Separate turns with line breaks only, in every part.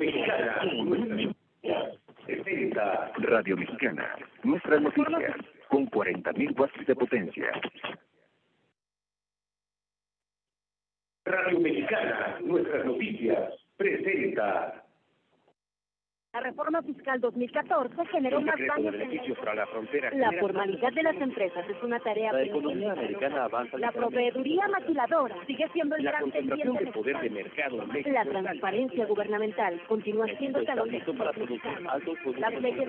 Mexicana, Radio Mexicana, nuestras noticias, con 40.000 watts de potencia. Radio Mexicana, nuestras noticias, presenta la reforma fiscal 2014 generó más daños beneficios para la frontera. La formalidad de las empresas es una tarea La La proveeduría maquiladora sigue siendo el gran concentración de poder de mercado La transparencia gubernamental continúa siendo talón de Las leyes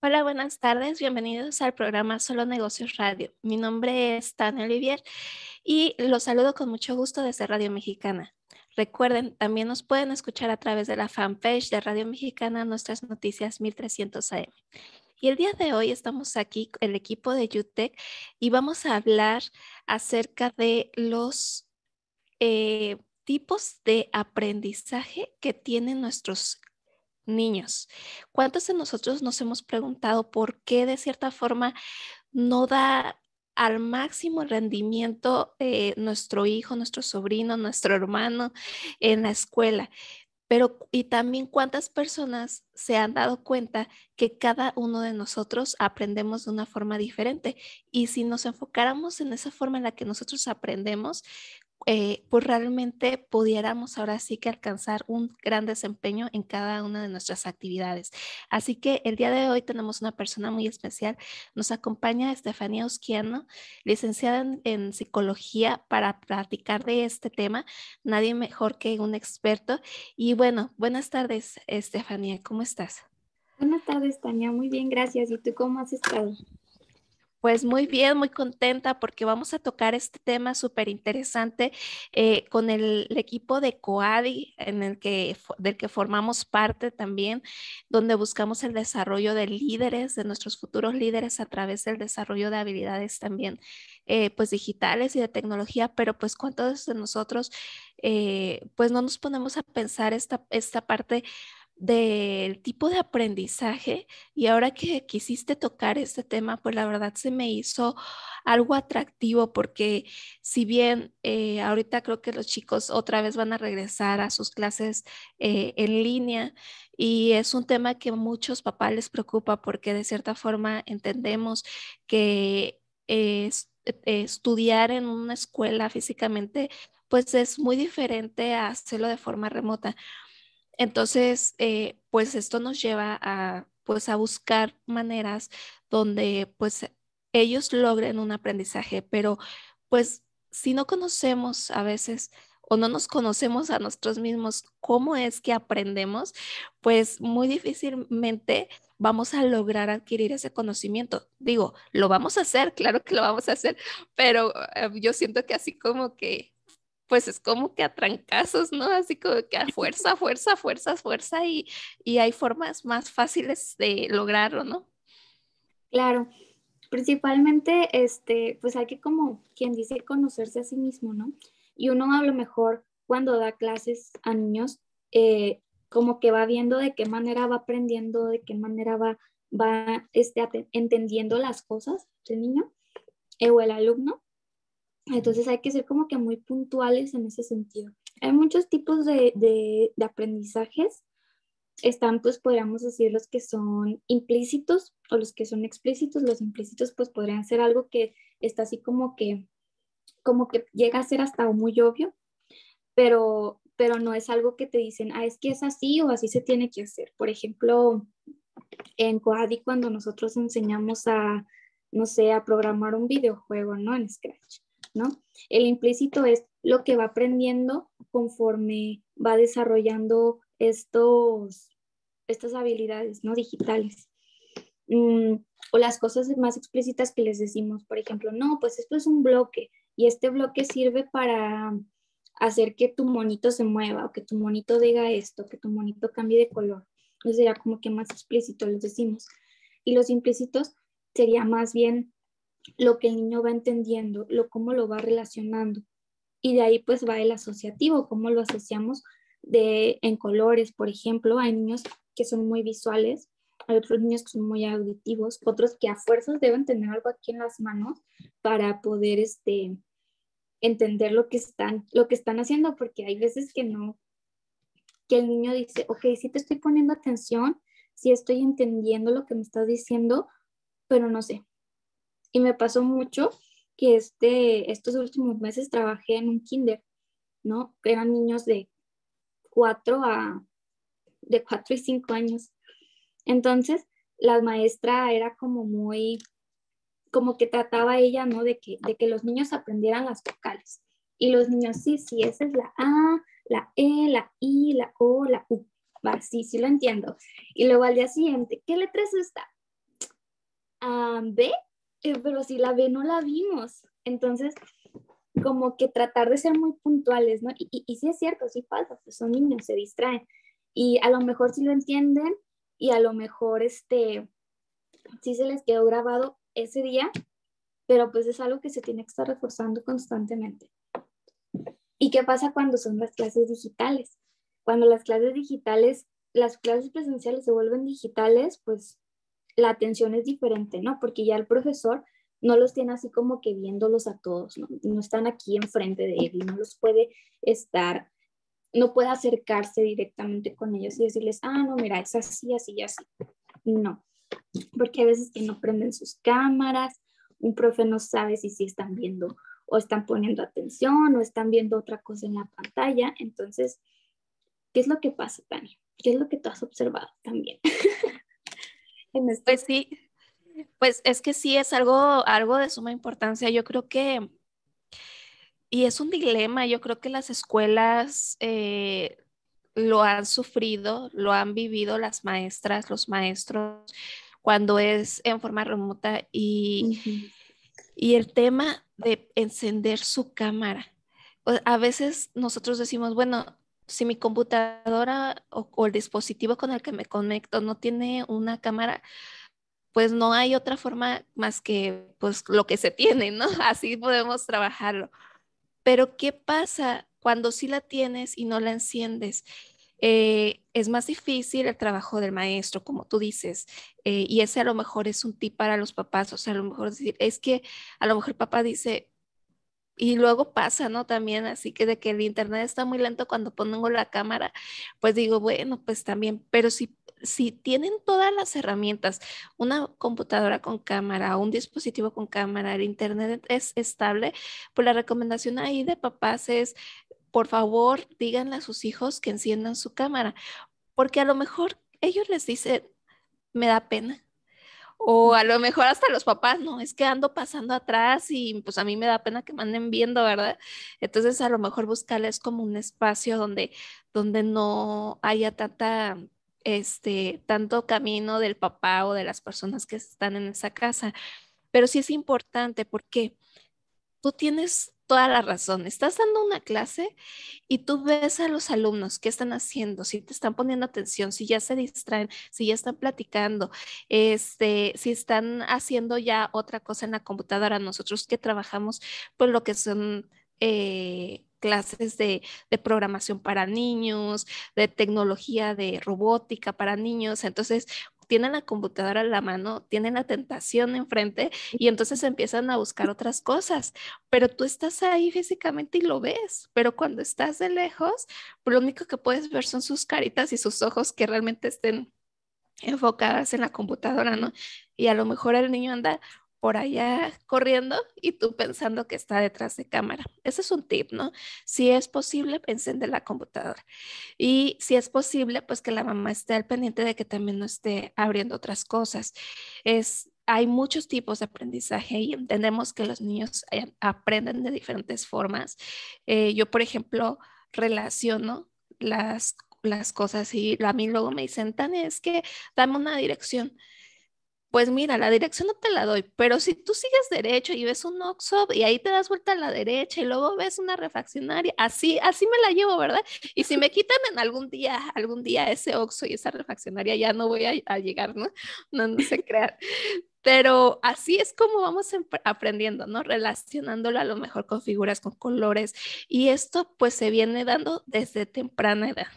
Hola, buenas tardes. Bienvenidos al programa Solo Negocios Radio. Mi nombre es Tania Olivier y los saludo con mucho gusto desde Radio Mexicana. Recuerden, también nos pueden escuchar a través de la fanpage de Radio Mexicana Nuestras Noticias 1300 AM. Y el día de hoy estamos aquí, el equipo de UTEC, y vamos a hablar acerca de los eh, tipos de aprendizaje que tienen nuestros niños. ¿Cuántos de nosotros nos hemos preguntado por qué de cierta forma no da al máximo rendimiento eh, nuestro hijo, nuestro sobrino, nuestro hermano en la escuela? Pero, y también cuántas personas se han dado cuenta que cada uno de nosotros aprendemos de una forma diferente. Y si nos enfocáramos en esa forma en la que nosotros aprendemos, eh, pues realmente pudiéramos ahora sí que alcanzar un gran desempeño en cada una de nuestras actividades. Así que el día de hoy tenemos una persona muy especial. Nos acompaña Estefanía Usquiano, licenciada en, psicología para platicar de este tema. Nadie mejor que un experto. Y bueno, buenas tardes, Estefanía. ¿Cómo estás?
Buenas tardes, Tania. Muy bien, gracias. ¿Y tú cómo has
estado? Pues muy bien, muy contenta porque vamos a tocar este tema súper interesante eh, con el, equipo de COADI, en el que, del que formamos parte también, donde buscamos el desarrollo de líderes, de nuestros futuros líderes a través del desarrollo de habilidades también, eh, pues digitales y de tecnología, pero pues cuántos de nosotros, eh, pues no nos ponemos a pensar esta, esta parte del tipo de aprendizaje y ahora que quisiste tocar este tema, pues la verdad se me hizo algo atractivo porque si bien eh, ahorita creo que los chicos otra vez van a regresar a sus clases eh, en línea y es un tema que muchos papás les preocupa porque de cierta forma entendemos que e-, estudiar en una escuela físicamente pues es muy diferente a hacerlo de forma remota. Entonces, eh, pues esto nos lleva a, pues a buscar maneras donde pues ellos logren un aprendizaje, pero pues si no conocemos a veces o no nos conocemos a nosotros mismos, cómo es que aprendemos, pues muy difícilmente vamos a lograr adquirir ese conocimiento. Digo, lo vamos a hacer, claro que lo vamos a hacer, pero eh, yo siento que así como que pues es como que a trancazos, ¿no? Así como que a fuerza, fuerza, fuerza,
fuerza y, hay formas más fáciles de lograrlo, ¿no? Claro, principalmente, este, pues hay que como quien dice conocerse a sí mismo, ¿no? Y uno habla mejor cuando da clases a niños, eh, como que va viendo de qué manera va aprendiendo, de qué manera va, va este, entendiendo las cosas el niño eh, o el alumno. Entonces hay que ser como que muy puntuales en ese sentido. Hay muchos tipos de, de, aprendizajes. Están, pues podríamos decir, los que son implícitos o los que son explícitos. Los implícitos, pues podrían ser algo que está así como que, como que llega a ser hasta muy obvio, pero, pero no es algo que te dicen, ah, es que es así o así se tiene que hacer. Por ejemplo, en Coadi cuando nosotros enseñamos a, no sé, a programar un videojuego, ¿no? En Scratch el implícito es lo que va aprendiendo conforme va desarrollando estos, estas habilidades ¿no? digitales. Mm, o las cosas más explícitas que les decimos, por ejemplo, no, pues esto es un bloque y este bloque sirve para hacer que tu monito se mueva o que tu monito diga esto, que tu monito cambie de color. Eso sería como que más explícito, les decimos. Y los implícitos sería más bien lo que el niño va entendiendo, lo cómo lo va relacionando. Y de ahí pues va el asociativo, cómo lo asociamos de en colores, por ejemplo, hay niños que son muy visuales, hay otros niños que son muy auditivos, otros que a fuerzas deben tener algo aquí en las manos para poder este entender lo que están lo que están haciendo porque hay veces que no que el niño dice, ok, sí te estoy poniendo atención, sí estoy entendiendo lo que me estás diciendo, pero no sé, y me pasó mucho que este, estos últimos meses trabajé en un kinder, ¿no? Eran niños de 4 a, de 4 y 5 años. Entonces, la maestra era como muy, como que trataba ella, ¿no? De que, de que los niños aprendieran las vocales. Y los niños, sí, sí, esa es la A, la E, la I, la O, la U. Va, sí, sí lo entiendo. Y luego al día siguiente, ¿qué letra es esta? Ah, B, eh, pero si la ve, no la vimos. Entonces, como que tratar de ser muy puntuales, ¿no? Y, si sí es cierto, sí pasa, pues son niños, se distraen. Y a lo mejor sí lo entienden y a lo mejor este, sí se les quedó grabado ese día, pero pues es algo que se tiene que estar reforzando constantemente. ¿Y qué pasa cuando son las clases digitales? Cuando las clases digitales, las clases presenciales se vuelven digitales, pues la atención es diferente, ¿no? Porque ya el profesor no los tiene así como que viéndolos a todos, ¿no? No están aquí enfrente de él y no los puede estar, no puede acercarse directamente con ellos y decirles, ah, no, mira, es así, así, así. No, porque a veces que no prenden sus cámaras, un profe no sabe si sí están viendo o están poniendo atención o están viendo otra cosa en la pantalla. Entonces, ¿qué es lo que pasa, Tania? ¿Qué es lo que tú has observado también? Pues sí, pues
es que sí es algo, algo de suma importancia. Yo creo que, y es un dilema, yo creo que las escuelas eh, lo han sufrido, lo han vivido las maestras, los maestros, cuando es en forma remota y, y el tema de encender su cámara. A veces nosotros decimos, bueno, si mi computadora o, el dispositivo con el que me conecto no tiene una cámara, pues no hay otra forma más que pues lo que se tiene, ¿no? Así podemos trabajarlo. Pero ¿qué pasa cuando sí la tienes y no la enciendes? Eh, es más difícil el trabajo del maestro, como tú dices, eh, y ese a lo mejor es un tip para los papás, o sea, a lo mejor decir, es que a lo mejor el papá dice, y luego pasa, ¿no? También, así que de que el internet está muy lento cuando pongo la cámara, pues digo, bueno, pues también, pero si, si tienen todas las herramientas, una computadora con cámara, un dispositivo con cámara, el internet es estable, pues la recomendación ahí de papás es, por favor, díganle a sus hijos que enciendan su cámara, porque a lo mejor ellos les dicen, me da pena, o a lo mejor hasta los papás, no, es que ando pasando atrás y pues a mí me da pena que me anden viendo, ¿verdad? Entonces a lo mejor buscarles como un espacio donde, donde no haya tanta, este, tanto camino del papá o de las personas que están en esa casa. Pero sí es importante porque tú tienes toda la razón. Estás dando una clase y tú ves a los alumnos qué están haciendo, si te están poniendo atención, si ya se distraen, si ya están platicando, este, si están haciendo ya otra cosa en la computadora. Nosotros que trabajamos, por pues, lo que son... Eh, clases de, programación para niños, de tecnología de robótica para niños. Entonces, tienen la computadora en la mano, tienen la tentación enfrente y entonces empiezan a buscar otras cosas, pero tú estás ahí físicamente y lo ves, pero cuando estás de lejos, lo único que puedes ver son sus caritas y sus ojos que realmente estén enfocadas en la computadora, ¿no? Y a lo mejor el niño anda por allá corriendo y tú pensando que está detrás de cámara. Ese es un tip, ¿no? Si es posible, encende la computadora. Y si es posible, pues que la mamá esté al pendiente de que también no esté abriendo otras cosas. Es, hay muchos tipos de aprendizaje y entendemos que los niños eh, aprenden de diferentes formas. Eh, yo, por ejemplo, relaciono las, las cosas y a mí luego me dicen, Tania, es que dame una dirección pues mira, la dirección no te la doy, pero si tú sigues derecho y ves un oxo y ahí te das vuelta a la derecha y luego ves una refaccionaria, así, así me la llevo, ¿verdad? Y si me quitan en algún día, algún día ese oxo y esa refaccionaria, ya no voy a, llegar, ¿no? No, no sé crear. Pero así es como vamos em, aprendiendo, ¿no? Relacionándolo a lo mejor con figuras, con colores. Y esto pues se viene dando desde temprana edad.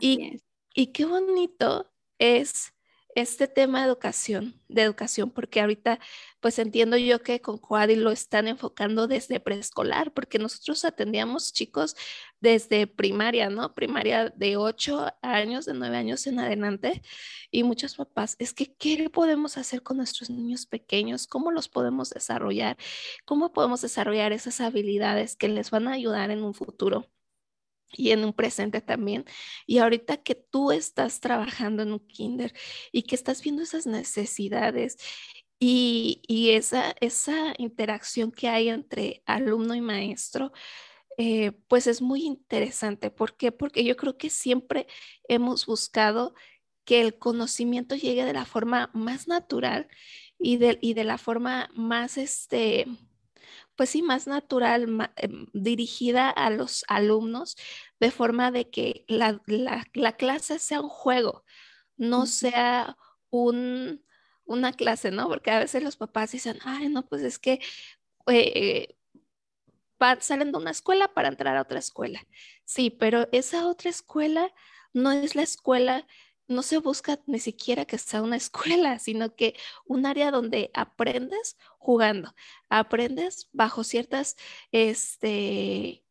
y, y qué bonito es este tema de educación, de educación, porque ahorita pues entiendo yo que con Coadi lo están enfocando desde preescolar, porque nosotros atendíamos chicos desde primaria, ¿no? Primaria de 8 años, de 9 años en adelante, y muchos papás, es que ¿qué podemos hacer con nuestros niños pequeños? ¿Cómo los podemos desarrollar? ¿Cómo podemos desarrollar esas habilidades que les van a ayudar en un futuro? y en un presente también. Y ahorita que tú estás trabajando en un kinder y que estás viendo esas necesidades y, esa, esa interacción que hay entre alumno y maestro, eh, pues es muy interesante. ¿Por qué? Porque yo creo que siempre hemos buscado que el conocimiento llegue de la forma más natural y de, y de la forma más, este, pues sí, más natural, em, dirigida a los alumnos, de forma de que la, clase sea un juego, no sea una clase, ¿no? Porque a veces los papás dicen, ay, no, pues es que... Eh, salen de una escuela para entrar a otra escuela. Sí, pero esa otra escuela no es la escuela no se busca ni siquiera que sea una escuela, sino que un área donde aprendes jugando, aprendes bajo ciertas este,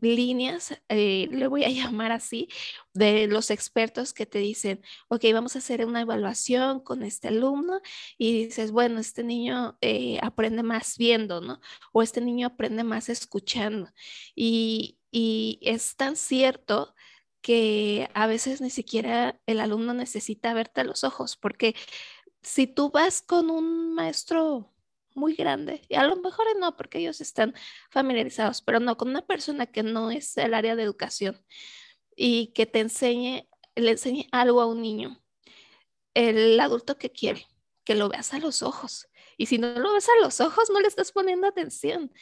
líneas, eh, le voy a llamar así, de los expertos que te dicen, ok, vamos a hacer una evaluación con este alumno y dices, bueno, este niño eh, aprende más viendo, ¿no? O este niño aprende más escuchando. Y, y es tan cierto que a veces ni siquiera el alumno necesita verte a los ojos, porque si tú vas con un maestro muy grande, y a lo mejor no, porque ellos están familiarizados, pero no, con una persona que no es el área de educación y que te enseñe, le enseñe algo a un niño, el adulto que quiere, que lo veas a los ojos. Y si no lo ves a los ojos, no le estás poniendo atención.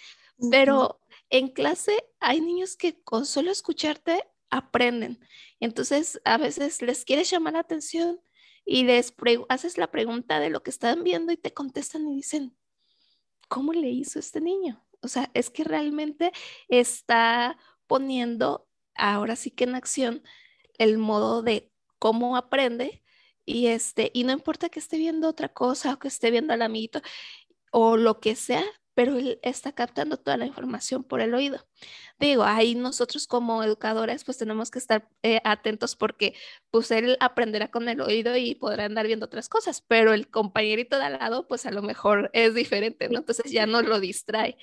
Pero en clase hay niños que con solo escucharte aprenden. Entonces, a veces les quieres llamar la atención y les haces la pregunta de lo que están viendo y te contestan y dicen, ¿cómo le hizo este niño? O sea, es que realmente está poniendo ahora sí que en acción el modo de cómo aprende y este y no importa que esté viendo otra cosa o que esté viendo al amiguito o lo que sea, pero él está captando toda la información por el oído. Digo, ahí nosotros como educadores pues tenemos que estar eh, atentos porque pues él aprenderá con el oído y podrá andar viendo otras cosas, pero el compañerito de al lado pues a lo mejor es diferente, ¿no? Entonces ya no lo distrae.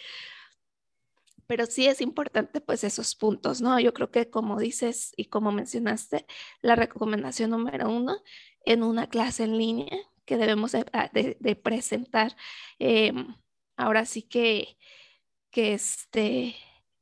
Pero sí es importante pues esos puntos, ¿no? Yo creo que como dices y como mencionaste, la recomendación número uno en una clase en línea que debemos de, ah, presentar. Eh, ahora sí que, que este,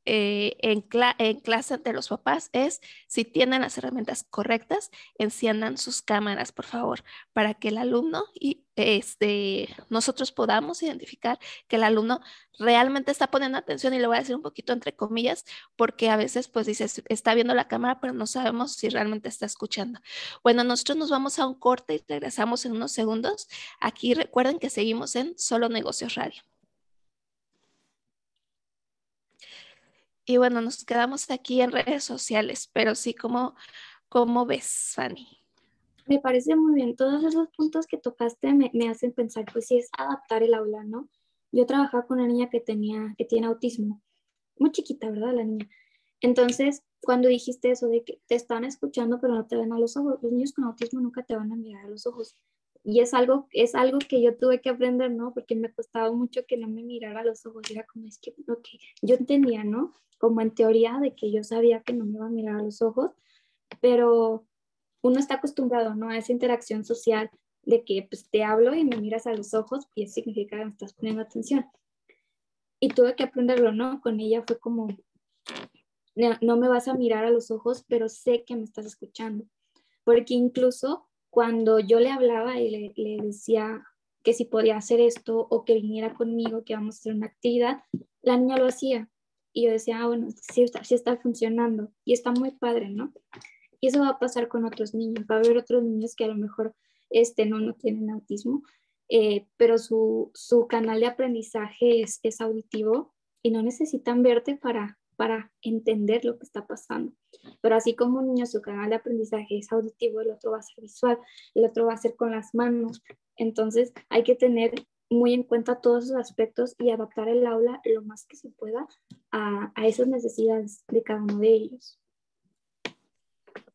eh, en, en, clase ante los papás es si tienen las herramientas correctas, enciendan sus cámaras, por favor, para que el alumno y este, nosotros podamos identificar que el alumno realmente está poniendo atención y le voy a decir un poquito entre comillas, porque a veces pues dices, está viendo la cámara, pero no sabemos si realmente está escuchando. Bueno, nosotros nos vamos a un corte y regresamos en unos segundos. Aquí recuerden que seguimos en Solo Negocios Radio. Y bueno, nos quedamos aquí en redes sociales, pero sí, ¿cómo, cómo ves,
Fanny? Me parece muy bien. Todos esos puntos que tocaste me, me hacen pensar, pues si es adaptar el aula, ¿no? Yo trabajaba con una niña que, tenía, que tiene autismo, muy chiquita, ¿verdad? La niña. Entonces, cuando dijiste eso de que te están escuchando pero no te ven a los ojos, los niños con autismo nunca te van a mirar a los ojos y es algo, es algo que yo tuve que aprender, ¿no? Porque me costaba mucho que no me mirara a los ojos, era como, es que lo que yo entendía, ¿no? Como en teoría de que yo sabía que no me iba a mirar a los ojos, pero uno está acostumbrado, ¿no? A esa interacción social de que pues te hablo y me miras a los ojos y eso significa que me estás poniendo atención. Y tuve que aprenderlo, ¿no? Con ella fue como, no me vas a mirar a los ojos, pero sé que me estás escuchando. Porque incluso cuando yo le hablaba y le, decía que si podía hacer esto o que viniera conmigo, que vamos a hacer una actividad, la niña lo hacía. Y yo decía, ah, bueno, sí está, funcionando y está muy padre, ¿no? Y eso va a pasar con otros niños. Va a haber otros niños que a lo mejor este, no, no tienen autismo, eh, pero su, canal de aprendizaje es, auditivo y no necesitan verte para entender lo que está pasando. Pero así como un niño su canal de aprendizaje es auditivo, el otro va a ser visual, el otro va a ser con las manos. Entonces hay que tener muy en cuenta todos esos aspectos y adaptar el aula lo más que se pueda a, a esas necesidades de cada uno de ellos.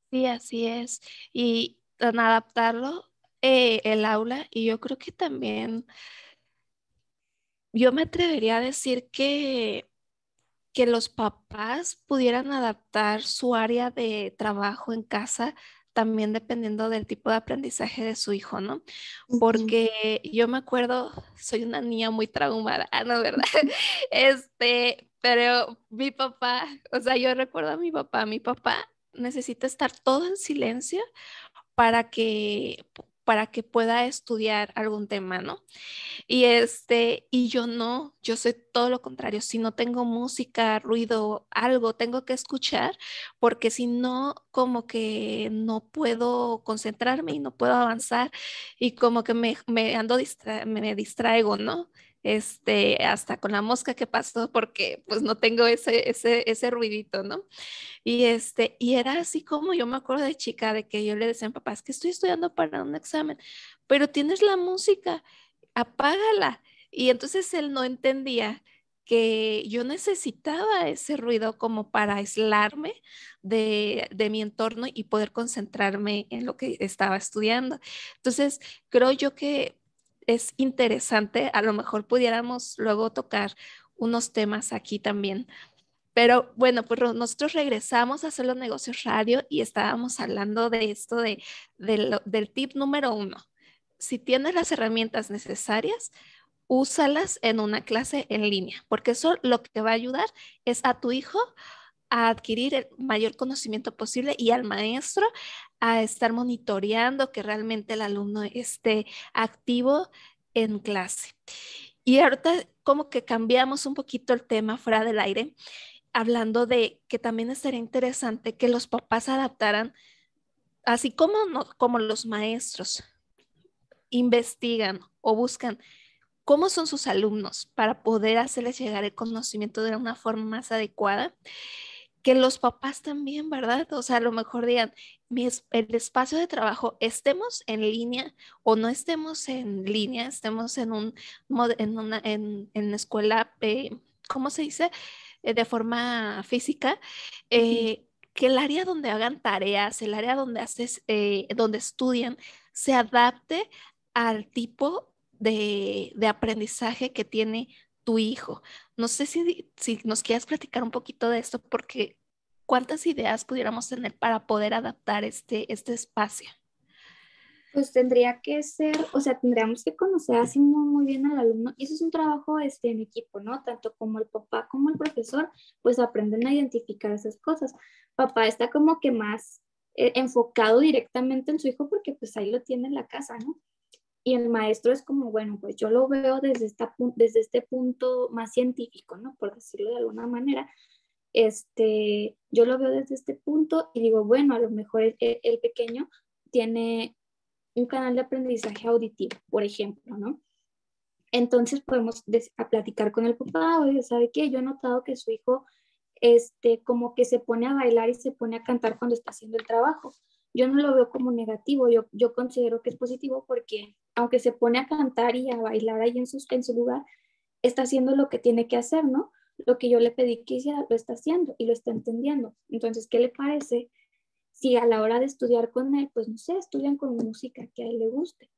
Sí, así es. Y adaptarlo eh, el aula, y yo creo que también, yo me atrevería a decir que que los papás pudieran adaptar su área de trabajo en casa también dependiendo del tipo de aprendizaje de su hijo, ¿no? Porque yo me acuerdo, soy una niña muy traumada, ¿no? ¿Verdad? Este, pero mi papá, o sea, yo recuerdo a mi papá, mi papá necesita estar todo en silencio para que para que pueda estudiar algún tema, ¿no? Y este, y yo no, yo sé todo lo contrario, si no tengo música, ruido, algo tengo que escuchar, porque si no, como que no puedo concentrarme y no puedo avanzar y como que me, me ando, me distraigo, ¿no? este, hasta con la mosca que pasó, porque pues no tengo ese, ese, ese ruidito, ¿no? Y, este, y era así como yo me acuerdo de chica, de que yo le decía a papá, es que estoy estudiando para un examen, pero tienes la música, apágala. Y entonces él no entendía que yo necesitaba ese ruido como para aislarme de, de, mi entorno y poder concentrarme en lo que estaba estudiando. Entonces, creo yo que es interesante. A lo mejor pudiéramos luego tocar unos temas aquí también. Pero bueno, pues nosotros regresamos a hacer los negocios radio y estábamos hablando de esto de, del tip número uno. Si tienes las herramientas necesarias, úsalas en una clase en línea, porque eso lo que te va a ayudar es a tu hijo a adquirir el mayor conocimiento posible y al maestro a estar monitoreando que realmente el alumno esté activo en clase. Y ahorita como que cambiamos un poquito el tema fuera del aire, hablando de que también estaría interesante que los papás adaptaran, así como, como los maestros investigan o buscan cómo son sus alumnos para poder hacerles llegar el conocimiento de una forma más adecuada que los papás también, ¿verdad? O sea, a lo mejor digan, el espacio de trabajo, estemos en línea o no estemos en línea, estemos en, un, en una escuela, eh, ¿cómo se dice? Eh, de forma física, eh, que el área donde hagan tareas, el área donde, haces, donde estudian, se adapte al tipo de, de aprendizaje que tiene hijo. No sé si, si nos quieras platicar un poquito de esto, porque cuántas ideas pudiéramos tener para poder adaptar este, este espacio.
Pues tendría que ser, o sea, tendríamos que conocer así muy, muy bien al alumno y eso es un trabajo este, en equipo, ¿no? Tanto como el papá como el profesor, pues aprenden a identificar esas cosas. Papá está como que más eh, enfocado directamente en su hijo porque pues ahí lo tiene en la casa, ¿no? y el maestro es como, bueno, pues yo lo veo desde, esta, desde este punto más científico, ¿no? Por decirlo de alguna manera. Este, yo lo veo desde este punto y digo, bueno, a lo mejor el, pequeño tiene un canal de aprendizaje auditivo, por ejemplo, ¿no? Entonces podemos a platicar con el papá, oye, ¿sabe qué? Yo he notado que su hijo, este, como que se pone a bailar y se pone a cantar cuando está haciendo el trabajo. Yo no lo veo como negativo, yo, yo considero que es positivo porque aunque se pone a cantar y a bailar ahí en, su en su lugar, está haciendo lo que tiene que hacer, ¿no? Lo que yo le pedí que hiciera, lo está haciendo y lo está entendiendo. Entonces, ¿qué le parece si a la hora de estudiar con él, pues no sé, estudian con música que a él le guste?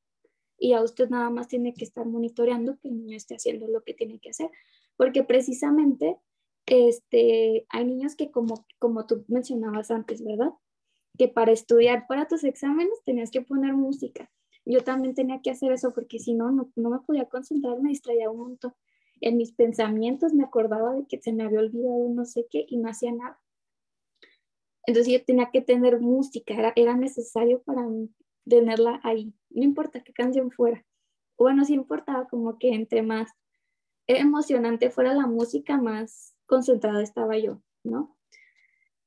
Y a usted nada más tiene que estar monitoreando que el niño esté haciendo lo que tiene que hacer, porque precisamente este, hay niños que como, como tú mencionabas antes, ¿verdad? Que para estudiar para tus exámenes tenías que poner música yo también tenía que hacer eso porque si no, no, me podía concentrar, me distraía un montón. En mis pensamientos me acordaba de que se me había olvidado no sé qué y no hacía nada. Entonces yo tenía que tener música, era, era necesario para tenerla ahí, no importa qué canción fuera. Bueno, sí importaba como que entre más emocionante fuera la música, más concentrada estaba yo, ¿no?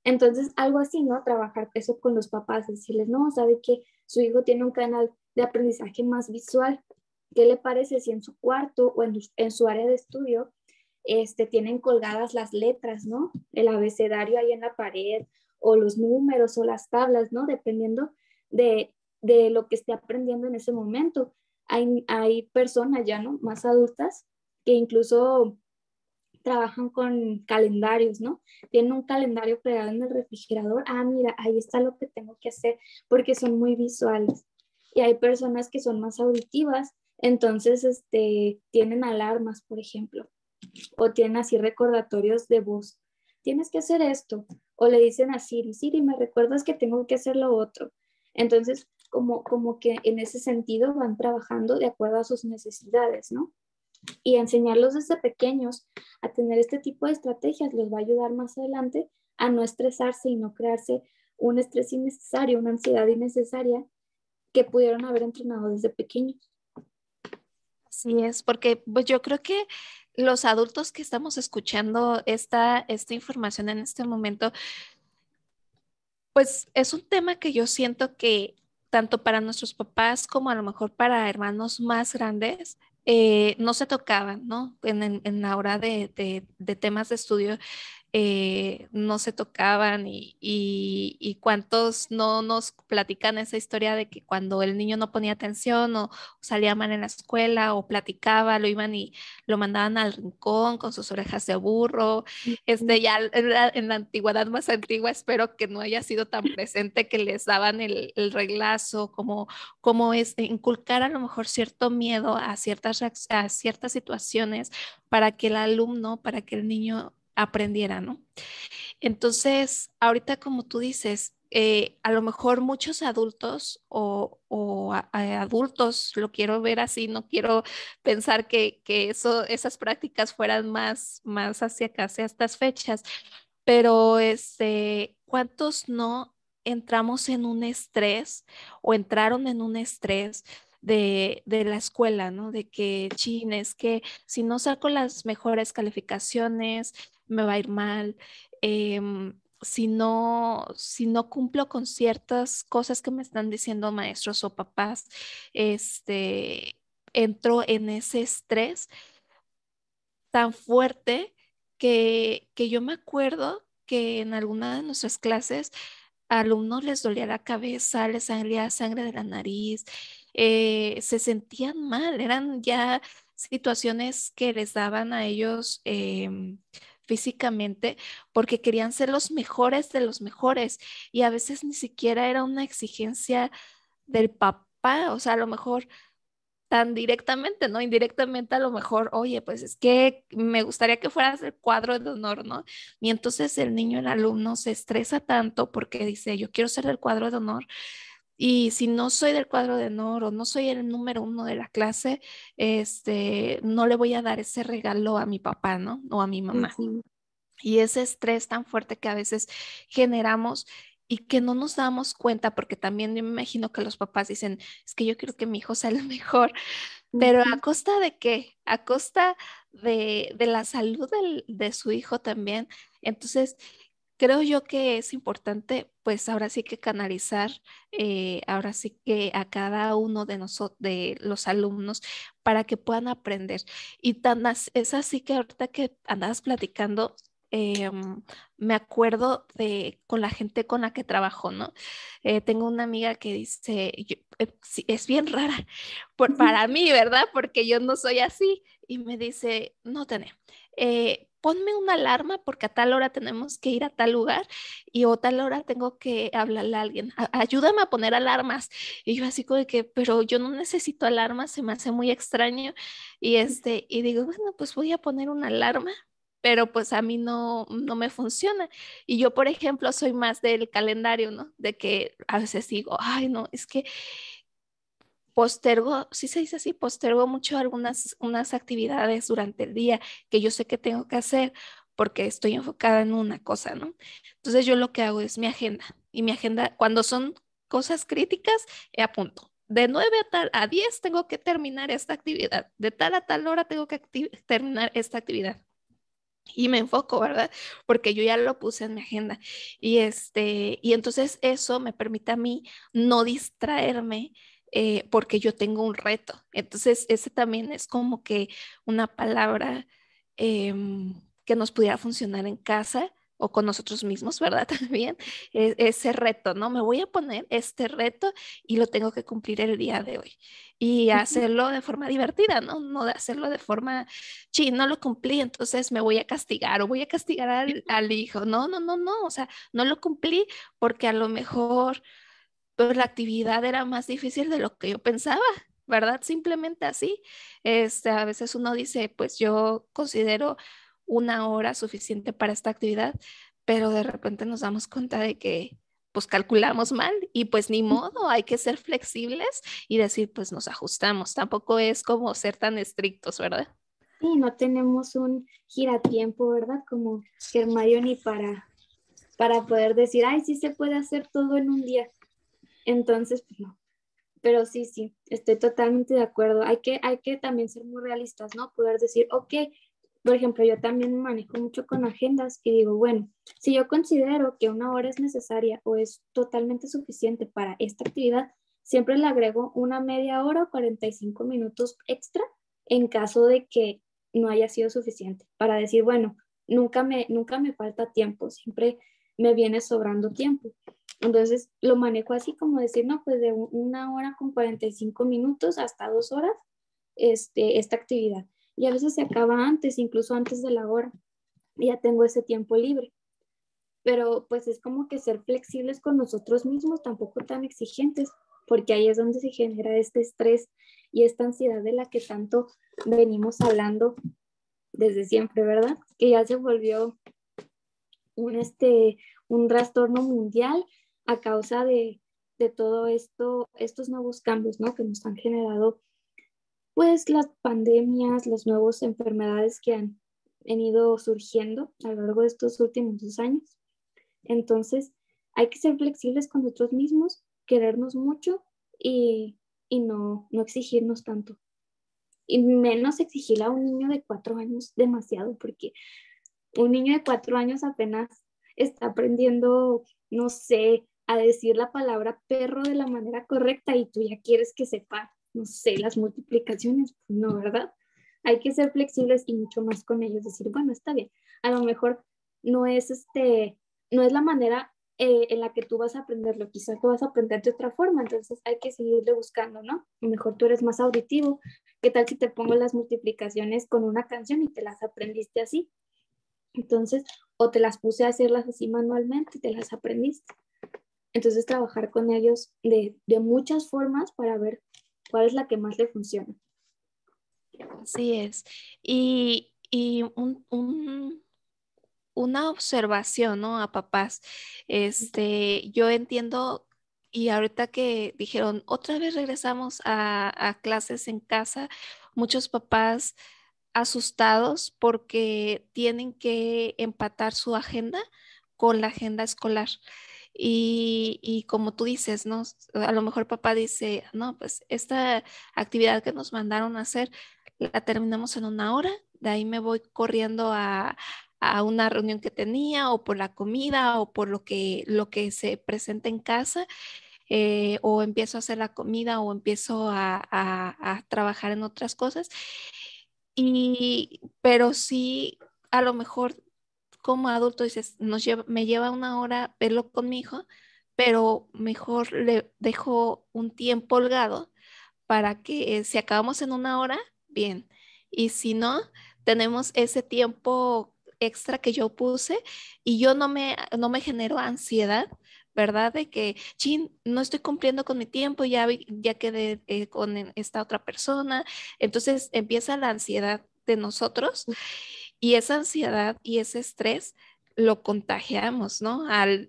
Entonces, algo así, ¿no? Trabajar eso con los papás, decirles, no, sabe que su hijo tiene un canal de aprendizaje más visual. ¿Qué le parece si en su cuarto o en, su área de estudio este, tienen colgadas las letras, ¿no? El abecedario ahí en la pared o los números o las tablas, ¿no? Dependiendo de, lo que esté aprendiendo en ese momento. Hay, personas ya, ¿no? Más adultas que incluso trabajan con calendarios, ¿no? Tienen un calendario pegado en el refrigerador. Ah, mira, ahí está lo que tengo que hacer porque son muy visuales y hay personas que son más auditivas, entonces este, tienen alarmas, por ejemplo, o tienen así recordatorios de voz. Tienes que hacer esto, o le dicen a Siri, Siri, me recuerdas que tengo que hacer lo otro. Entonces, como, como que en ese sentido van trabajando de acuerdo a sus necesidades, ¿no? Y enseñarlos desde pequeños a tener este tipo de estrategias les va a ayudar más adelante a no estresarse y no crearse un estrés innecesario, una ansiedad innecesaria que pudieron haber entrenado desde pequeños. Así es, porque
pues yo creo que los adultos que estamos escuchando esta, esta información en este momento, pues es un tema que yo siento que tanto para nuestros papás como a lo mejor para hermanos más grandes, eh, no se tocaban, ¿no? En, la hora de, de, de, temas de estudio eh, no se tocaban y, y, cuántos no nos platican esa historia de que cuando el niño no ponía atención o, salía mal en la escuela o platicaba, lo iban y lo mandaban al rincón con sus orejas de burro. Este, ya en la, antigüedad más antigua espero que no haya sido tan presente que les daban el, reglazo, como, como es inculcar a lo mejor cierto miedo a ciertas, a ciertas situaciones para que el alumno, para que el niño aprendiera, ¿no? Entonces, ahorita como tú dices, eh, a lo mejor muchos adultos o, adultos, lo quiero ver así, no quiero pensar que, eso, esas prácticas fueran más, más hacia acá, hacia estas fechas, pero este, ¿cuántos no entramos en un estrés o entraron en un estrés? De, la escuela, ¿no? De que, chin, es que si no saco las mejores calificaciones, me va a ir mal, em, si, no, si no cumplo con ciertas cosas que me están diciendo maestros o papás, este, entro en ese estrés tan fuerte que, yo me acuerdo que en alguna de nuestras clases alumnos les dolía la cabeza, les salía sangre de la nariz, eh, se sentían mal, eran ya situaciones que les daban a ellos em, físicamente porque querían ser los mejores de los mejores y a veces ni siquiera era una exigencia del papá, o sea, a lo mejor tan directamente, ¿no? Indirectamente a lo mejor, oye, pues es que me gustaría que fueras el cuadro de honor, ¿no? Y entonces el niño, el alumno se estresa tanto porque dice, yo quiero ser el cuadro de honor, y si no soy del cuadro de honor o no soy el número uno de la clase, este, no le voy a dar ese regalo a mi papá, ¿no? O a mi mamá. Y ese estrés tan fuerte que a veces generamos y que no nos damos cuenta, porque también me imagino que los papás dicen, es que yo quiero que mi hijo sea el mejor, pero ¿a costa de qué? A costa de, la salud de su hijo también. Entonces, creo yo que es importante, pues ahora sí que canalizar, eh, ahora sí que a cada uno de nosotros, de los alumnos, para que puedan aprender. Y tan es así que ahorita que andabas platicando, em, me acuerdo de con la gente con la que trabajo, ¿no? Eh, tengo una amiga que dice, eh, es bien rara por, para mí, ¿verdad? Porque yo no soy así. Y me dice, no, Tene, ponme una alarma porque a tal hora tenemos que ir a tal lugar y o tal hora tengo que hablarle a alguien. ayúdame a poner alarmas. Y yo así como de que, pero yo no necesito alarmas, se me hace muy extraño. Y este, y digo, bueno, pues voy a poner una alarma, pero pues a mí no, no me funciona. Y yo, por ejemplo, soy más del calendario, ¿no? De que a veces digo, ay, no, es que postergo, sí se dice así, postergo mucho algunas unas actividades durante el día que yo sé que tengo que hacer porque estoy enfocada en una cosa, ¿no? Entonces yo lo que hago es mi agenda y mi agenda cuando son cosas críticas, eh, apunto. De 9 a, a 10 tengo que terminar esta actividad, de tal a tal hora tengo que terminar esta actividad y me enfoco, ¿verdad? Porque yo ya lo puse en mi agenda. Y este, y entonces eso me permite a mí no distraerme eh, porque yo tengo un reto. Entonces, ese también es como que una palabra em, que nos pudiera funcionar en casa o con nosotros mismos, ¿verdad? También e, ese reto, ¿no? Me voy a poner este reto y lo tengo que cumplir el día de hoy y hacerlo de forma divertida, ¿no? No de hacerlo de forma, sí, no lo cumplí, entonces me voy a castigar o voy a castigar al hijo. No, no, no, no, o sea, no lo cumplí porque a lo mejor pues la actividad era más difícil de lo que yo pensaba, ¿verdad? Simplemente así. Este, a veces uno dice, pues yo considero una hora suficiente para esta actividad, pero de repente nos damos cuenta de que pues calculamos mal y pues ni modo, hay que ser flexibles y decir, pues nos ajustamos, tampoco es como ser tan estrictos, ¿verdad?
Sí, no tenemos un giratiempo, ¿verdad? Como ni para, para poder decir, ay, sí se puede hacer todo en un día. Entonces, pues, no. Pero sí, sí, estoy totalmente de acuerdo. Hay que, hay que también ser muy realistas, ¿no? Poder decir, ok, por ejemplo, yo también manejo mucho con agendas y digo, bueno, si yo considero que una hora es necesaria o es totalmente suficiente para esta actividad, siempre le agrego una media hora o 45 minutos extra en caso de que no haya sido suficiente para decir, bueno, nunca me, nunca me falta tiempo, siempre me viene sobrando tiempo. Entonces lo manejo así como decir, no, pues de una hora con 45 minutos hasta dos horas este, esta actividad. Y a veces se acaba antes, incluso antes de la hora. Ya tengo ese tiempo libre. Pero pues es como que ser flexibles con nosotros mismos, tampoco tan exigentes, porque ahí es donde se genera este estrés y esta ansiedad de la que tanto venimos hablando desde siempre, ¿verdad? Que ya se volvió un, este, un trastorno mundial a causa de, todo esto, estos nuevos cambios ¿no? que nos han generado, pues las pandemias, las nuevas enfermedades que han venido surgiendo a lo largo de estos últimos dos años. Entonces, hay que ser flexibles con nosotros mismos, querernos mucho y, no, no exigirnos tanto. Y menos exigir a un niño de cuatro años demasiado, porque un niño de cuatro años apenas está aprendiendo, no sé, a decir la palabra perro de la manera correcta y tú ya quieres que sepa, no sé, las multiplicaciones, pues no, ¿verdad? Hay que ser flexibles y mucho más con ellos, decir, bueno, está bien, a lo mejor no es este, no es la manera eh, en la que tú vas a aprenderlo, quizás tú vas a aprender de otra forma, entonces hay que seguirle buscando, ¿no? A lo mejor tú eres más auditivo, ¿qué tal si te pongo las multiplicaciones con una canción y te las aprendiste así? Entonces, o te las puse a hacerlas así manualmente y te las aprendiste. Entonces trabajar con ellos de, muchas formas para ver cuál es la que más le funciona. Así es. Y, una observación,
¿no? A papás. Este, yo entiendo, y ahorita que dijeron, otra vez regresamos a, a clases en casa, muchos papás asustados porque tienen que empatar su agenda con la agenda escolar. Y, y, como tú dices, ¿no? A lo mejor papá dice, no, pues esta actividad que nos mandaron a hacer la terminamos en una hora, de ahí me voy corriendo a, a una reunión que tenía o por la comida o por lo que, lo que se presenta en casa. Eh, o empiezo a hacer la comida o empiezo a, a, a trabajar en otras cosas. Y, pero sí, a lo mejor como adulto dices, nos me lleva una hora verlo con mi hijo, pero mejor le dejo un tiempo holgado para que eh, si acabamos en una hora, bien. Y si no, tenemos ese tiempo extra que yo puse y yo no me, no me genero ansiedad, ¿verdad? De que, chin, no estoy cumpliendo con mi tiempo, ya, ya quedé eh, con e, esta otra persona. Entonces empieza la ansiedad de nosotros y esa ansiedad y ese estrés lo contagiamos, ¿no? Al,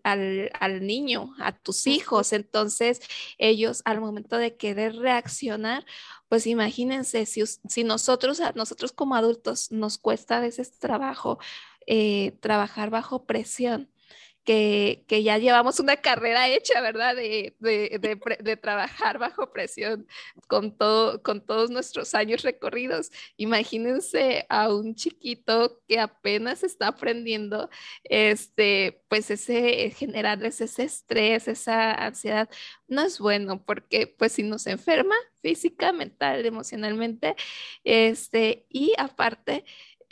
niño, a tus hijos. Entonces, ellos al momento de querer reaccionar, pues imagínense, si, si nosotros, a nosotros como adultos nos cuesta a veces trabajo eh, trabajar bajo presión, que, ya llevamos una carrera hecha, ¿verdad? De, trabajar bajo presión con, todo, con todos nuestros años recorridos. Imagínense a un chiquito que apenas está aprendiendo, este, pues ese, generarles ese estrés, esa ansiedad, no es bueno porque pues si nos enferma física, mental, emocionalmente, este, y aparte,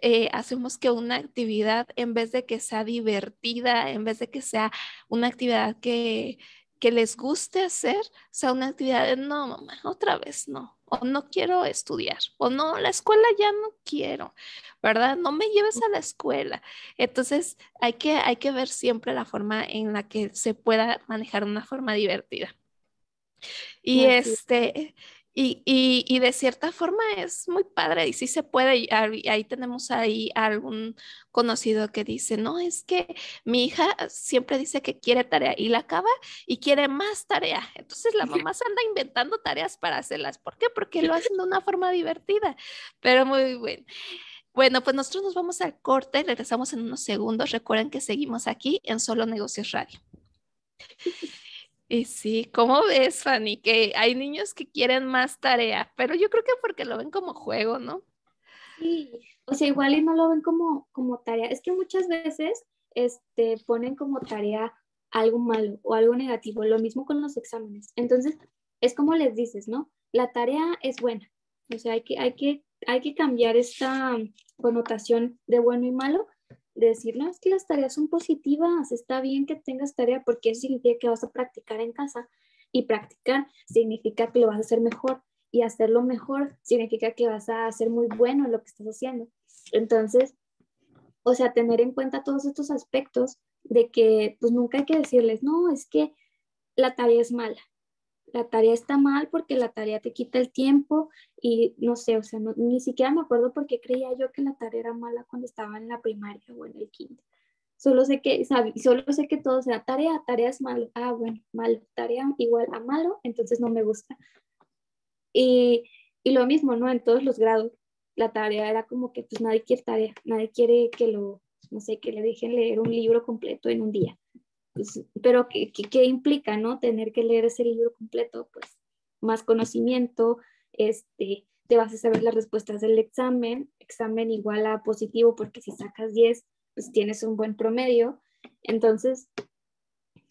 eh, hacemos que una actividad, en vez de que sea divertida, en vez de que sea una actividad que, que les guste hacer, sea una actividad no, otra vez no, o no quiero estudiar, o no, la escuela ya no quiero, ¿verdad? No me lleves a la escuela. Entonces, hay que, hay que ver siempre la forma en la que se pueda manejar una forma divertida. Y este, y, de cierta forma es muy padre y sí se puede. ahí tenemos ahí algún conocido que dice, no, es que mi hija siempre dice que quiere tarea y la acaba y quiere más tarea. Entonces la mamá se anda inventando tareas para hacerlas. ¿Por qué? Porque lo hacen de una forma divertida, pero muy bueno. Bueno, pues nosotros nos vamos al corte, regresamos en unos segundos. Recuerden que seguimos aquí en Solo Negocios Radio. Y sí, ¿cómo ves, Fanny? Que hay niños que quieren más tarea, pero yo creo que porque
lo ven como juego, ¿no? Sí, o sea, igual y no lo ven como, como tarea. Es que muchas veces este, ponen como tarea algo malo o algo negativo, lo mismo con los exámenes. Entonces, es como les dices, ¿no? La tarea es buena, o sea, hay que, hay que, hay que cambiar esta connotación de bueno y malo de decir, no, es que las tareas son positivas, está bien que tengas tarea porque eso significa que vas a practicar en casa y practicar significa que lo vas a hacer mejor y hacerlo mejor significa que vas a hacer muy bueno lo que estás haciendo. Entonces, o sea, tener en cuenta todos estos aspectos de que pues nunca hay que decirles, no, es que la tarea es mala, la tarea está mal porque la tarea te quita el tiempo y no sé, o sea, ni siquiera me acuerdo por qué creía yo que la tarea era mala cuando estaba en la primaria o en el quinto. Solo sé que, solo sé que todo sea tarea, tarea es malo, ah, bueno, malo, tarea igual a malo, entonces no me gusta. Y, y lo mismo, ¿no? En todos los grados, la tarea era como que pues nadie quiere tarea, nadie quiere que lo, no sé, que le dejen leer un libro completo en un día pues, pero ¿qué, qué, implica, no? Tener que leer ese libro completo, pues más conocimiento, este, te vas a saber las respuestas del examen, examen igual a positivo porque si sacas 10, pues tienes un buen promedio. Entonces,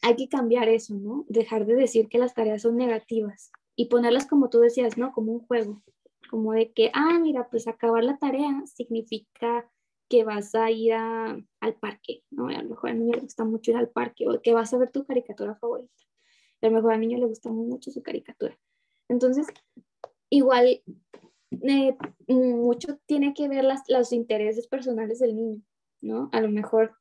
hay que cambiar eso, ¿no? Dejar de decir que las tareas son negativas y ponerlas como tú decías, ¿no? Como un juego, como de que, ah, mira, pues acabar la tarea significa que vas a ir al parque, ¿no? A lo mejor al niño le gusta mucho ir al parque o que vas a ver tu caricatura favorita. A lo mejor al niño le gusta mucho su caricatura. Entonces, igual, eh, mucho tiene que ver las, los intereses personales del niño, ¿no? A lo mejor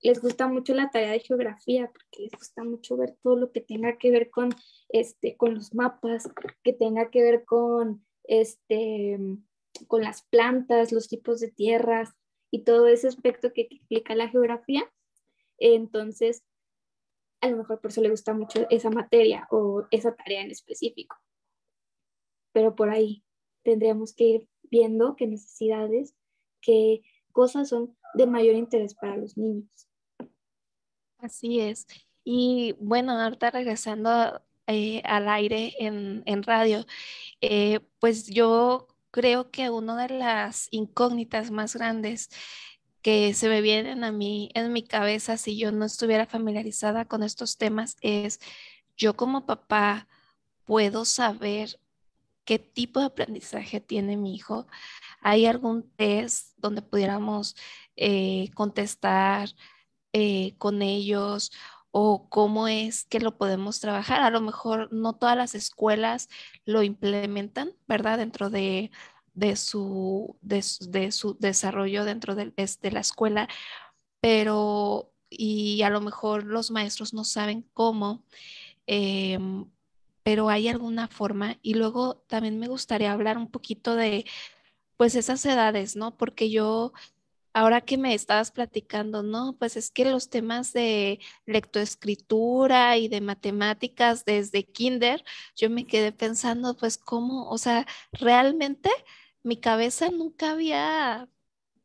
les gusta mucho la tarea de geografía porque les gusta mucho ver todo lo que tenga que ver con este con los mapas que tenga que ver con este con las plantas los tipos de tierras y todo ese aspecto que explica la geografía. Entonces, a lo mejor por eso le gusta mucho esa materia o esa tarea en específico. Pero por ahí tendríamos que ir viendo qué necesidades, qué cosas son de mayor interés para los niños.
Así es. Y bueno, ahorita regresando eh, al aire en, en radio, eh, pues yo creo que una de las incógnitas más grandes que se me vienen a mí en mi cabeza si yo no estuviera familiarizada con estos temas es, yo como papá puedo saber qué tipo de aprendizaje tiene mi hijo. ¿Hay algún test donde pudiéramos eh, contestar eh, con ellos o cómo es que lo podemos trabajar. A lo mejor no todas las escuelas lo implementan, ¿verdad? Dentro de, de, su, de, su, desarrollo dentro de, la escuela, pero y a lo mejor los maestros no saben cómo, em, pero hay alguna forma. Y luego también me gustaría hablar un poquito de, pues, esas edades, ¿no? Porque yo ahora que me estabas platicando, no, pues es que los temas de lectoescritura y de matemáticas desde kinder, yo me quedé pensando, pues cómo, o sea, realmente mi cabeza nunca había,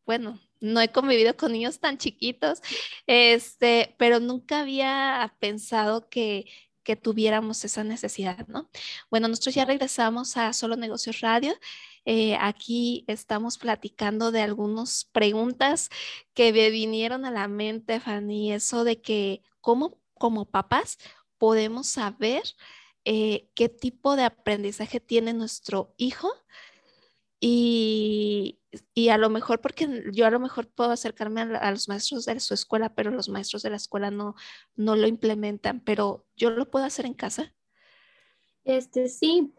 bueno, no he convivido con niños tan chiquitos, este, pero nunca había pensado que, que tuviéramos esa necesidad, ¿no? Bueno, nosotros ya regresamos a Solo Negocios Radio eh, aquí estamos platicando de algunas preguntas que me vinieron a la mente, Fanny, eso de que cómo como papás podemos saber eh, qué tipo de aprendizaje tiene nuestro hijo y, a lo mejor, porque yo a lo mejor puedo acercarme a, los maestros de su escuela, pero los maestros de la escuela
no, no lo implementan, pero yo lo puedo hacer en casa. Este sí,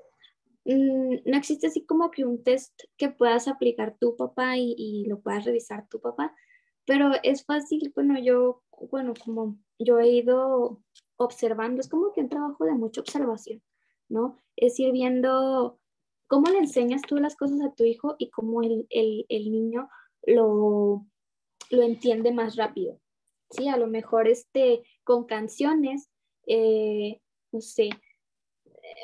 Mm, no existe así como que un test que puedas aplicar tu papá y, lo puedas revisar tu papá, pero es fácil, bueno, yo, bueno, como yo he ido observando, es como que un trabajo de mucha observación, ¿no? Es ir viendo cómo le enseñas tú las cosas a tu hijo y cómo el, niño lo, entiende más rápido, ¿sí? A lo mejor este, con canciones, eh, no sé,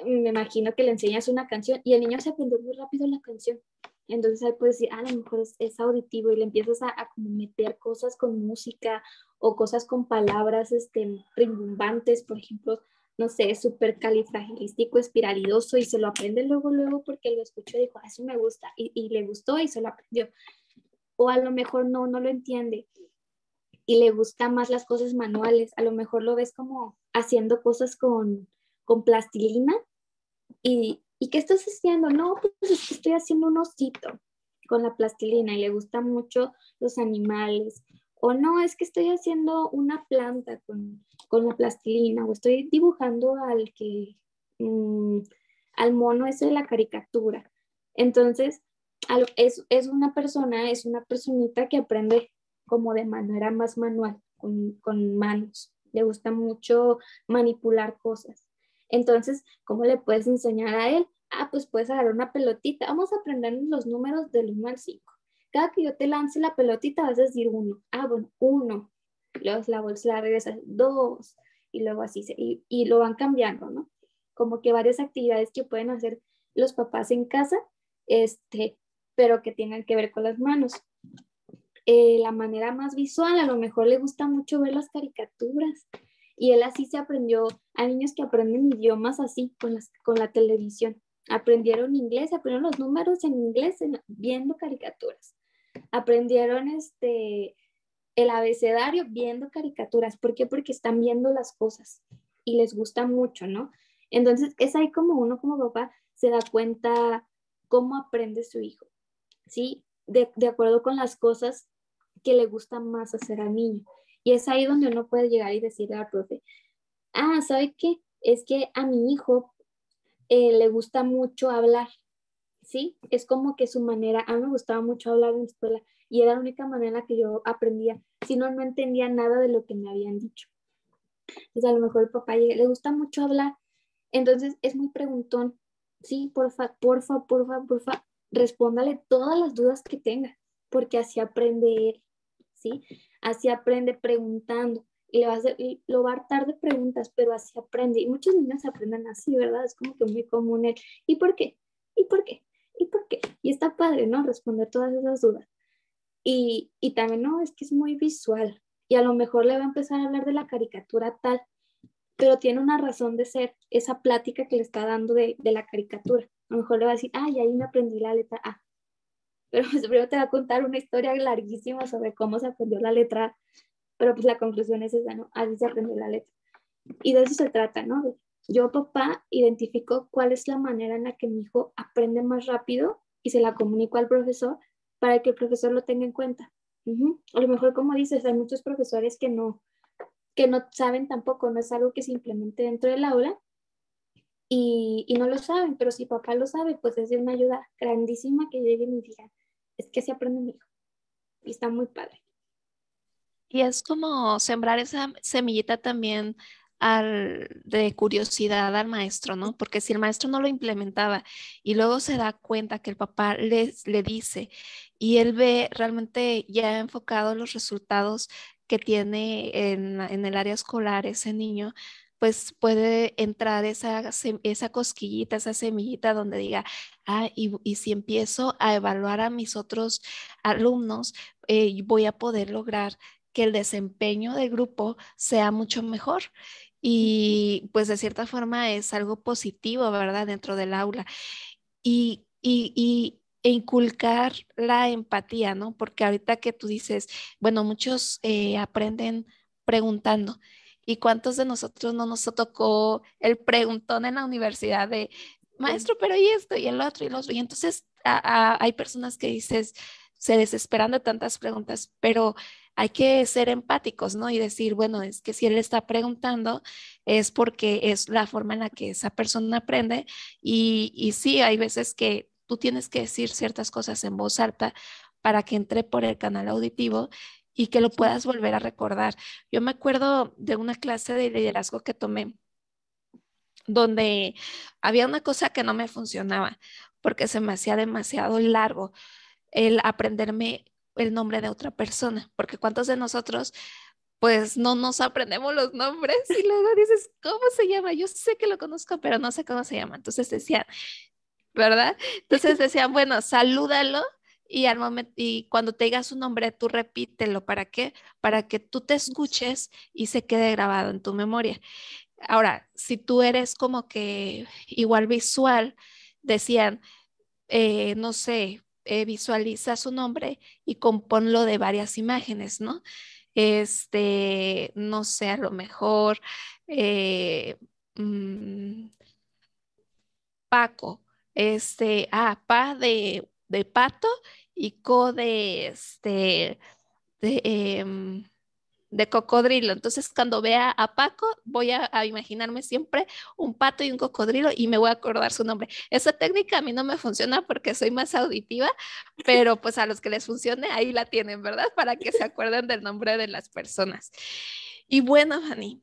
me imagino que le enseñas una canción y el niño se aprendió muy rápido la canción. Entonces ahí puedes decir, ah, a lo mejor es, auditivo y le empiezas a, a como meter cosas con música o cosas con palabras este, rimbombantes, por ejemplo, no sé, súper califragilístico, espiralidoso y se lo aprende luego, luego porque lo escuchó y dijo, eso ah, me gusta y, y le gustó y se lo aprendió. O a lo mejor no, no lo entiende y le gusta más las cosas manuales, a lo mejor lo ves como haciendo cosas con, con plastilina y, ¿qué estás haciendo? No, pues es que estoy haciendo un osito con la plastilina y le gustan mucho los animales. O no, es que estoy haciendo una planta con, la plastilina o estoy dibujando al que, mm, al mono ese de la caricatura. Entonces, es, una persona, es una personita que aprende como de manera más manual, con, con manos. Le gusta mucho manipular cosas. Entonces, ¿cómo le puedes enseñar a él? Ah, pues puedes agarrar una pelotita. Vamos a aprender los números del 1 al 5. Cada que yo te lance la pelotita vas a decir 1. Ah, bueno, 1. Luego la bolsa la regresas 2. Y luego así, y, y lo van cambiando, ¿no? Como que varias actividades que pueden hacer los papás en casa, este, pero que tengan que ver con las manos. Eh, la manera más visual, a lo mejor le gusta mucho ver las caricaturas y él así se aprendió, a niños que aprenden idiomas así, con, con la televisión. Aprendieron inglés, aprendieron los números en inglés viendo caricaturas. Aprendieron este, el abecedario viendo caricaturas. ¿Por qué? Porque están viendo las cosas y les gusta mucho, ¿no? Entonces, es ahí como uno como papá se da cuenta cómo aprende su hijo, ¿sí? De, de acuerdo con las cosas que le gusta más hacer al niño. Y es ahí donde uno puede llegar y decirle al profe, ah, ¿sabe qué? Es que a mi hijo eh, le gusta mucho hablar, ¿sí? Es como que su manera, a mí me gustaba mucho hablar en escuela y era la única manera que yo aprendía, si no, no entendía nada de lo que me habían dicho. Entonces a lo mejor el papá le gusta mucho hablar, entonces es muy preguntón, sí, porfa, porfa, porfa, porfa, respóndale todas las dudas que tenga, porque así aprende él, ¿sí? así aprende preguntando y le va a lo va a hartar de preguntas, pero así aprende. Y muchas niñas aprenden así, ¿verdad? Es como que muy común el ¿y por qué? ¿y por qué? ¿y por qué? Y está padre, ¿no? Responder todas esas dudas. Y, y también, no, es que es muy visual. Y a lo mejor le va a empezar a hablar de la caricatura tal, pero tiene una razón de ser esa plática que le está dando de, de la caricatura. A lo mejor le va a decir, ay, ahí me aprendí la letra A pero primero te va a contar una historia larguísima sobre cómo se aprendió la letra, pero pues la conclusión es esa, ¿no? Así se aprendió la letra. Y de eso se trata, ¿no? Yo, papá, identifico cuál es la manera en la que mi hijo aprende más rápido y se la comunico al profesor para que el profesor lo tenga en cuenta. A lo mejor, como dices, hay muchos profesores que no, que no saben tampoco, no es algo que se implemente dentro del aula, y, no lo saben, pero si papá lo sabe, pues es de una ayuda grandísima que llegue mi hija. es que se aprende mi hijo y está muy padre.
Y es como sembrar esa semillita también al, de curiosidad al maestro, ¿no? Porque si el maestro no lo implementaba y luego se da cuenta que el papá les, le dice y él ve realmente ya enfocado los resultados que tiene en, en el área escolar ese niño, pues puede entrar esa, esa cosquillita, esa semillita donde diga, ah, y, si empiezo a evaluar a mis otros alumnos, eh, voy a poder lograr que el desempeño del grupo sea mucho mejor. Y pues de cierta forma es algo positivo, ¿verdad? Dentro del aula. Y, y, e inculcar la empatía, ¿no? Porque ahorita que tú dices, bueno, muchos eh, aprenden preguntando. ¿Y cuántos de nosotros no nos tocó el preguntón en la universidad de, maestro, pero y esto y el otro y el otro? Y entonces hay personas que dices, se desesperan de tantas preguntas, pero hay que ser empáticos, ¿no? Y decir, bueno, es que si él está preguntando es porque es la forma en la que esa persona aprende y, y sí, hay veces que tú tienes que decir ciertas cosas en voz alta para que entre por el canal auditivo y que lo puedas volver a recordar. Yo me acuerdo de una clase de liderazgo que tomé donde había una cosa que no me funcionaba porque se me hacía demasiado largo el aprenderme el nombre de otra persona, porque cuántos de nosotros pues no nos aprendemos los nombres y luego dices, ¿cómo se llama? Yo sé que lo conozco, pero no sé cómo se llama. Entonces decían, ¿verdad? Entonces decían, bueno, salúdalo y al momento y cuando te digas su nombre tú repítelo para qué para que tú te escuches y se quede grabado en tu memoria ahora si tú eres como que igual visual decían eh, no sé eh, visualiza su nombre y compónlo de varias imágenes no este no sé a lo mejor eh, mm, Paco este ah pa de de pato y co de este em, de, cocodrilo. Entonces, cuando vea a Paco, voy a, imaginarme siempre un pato y un cocodrilo y me voy a acordar su nombre. Esa técnica a mí no me funciona porque soy más auditiva, pero pues a los que les funcione, ahí la tienen, ¿verdad? Para que se acuerden del nombre de las personas. Y bueno, Fanny,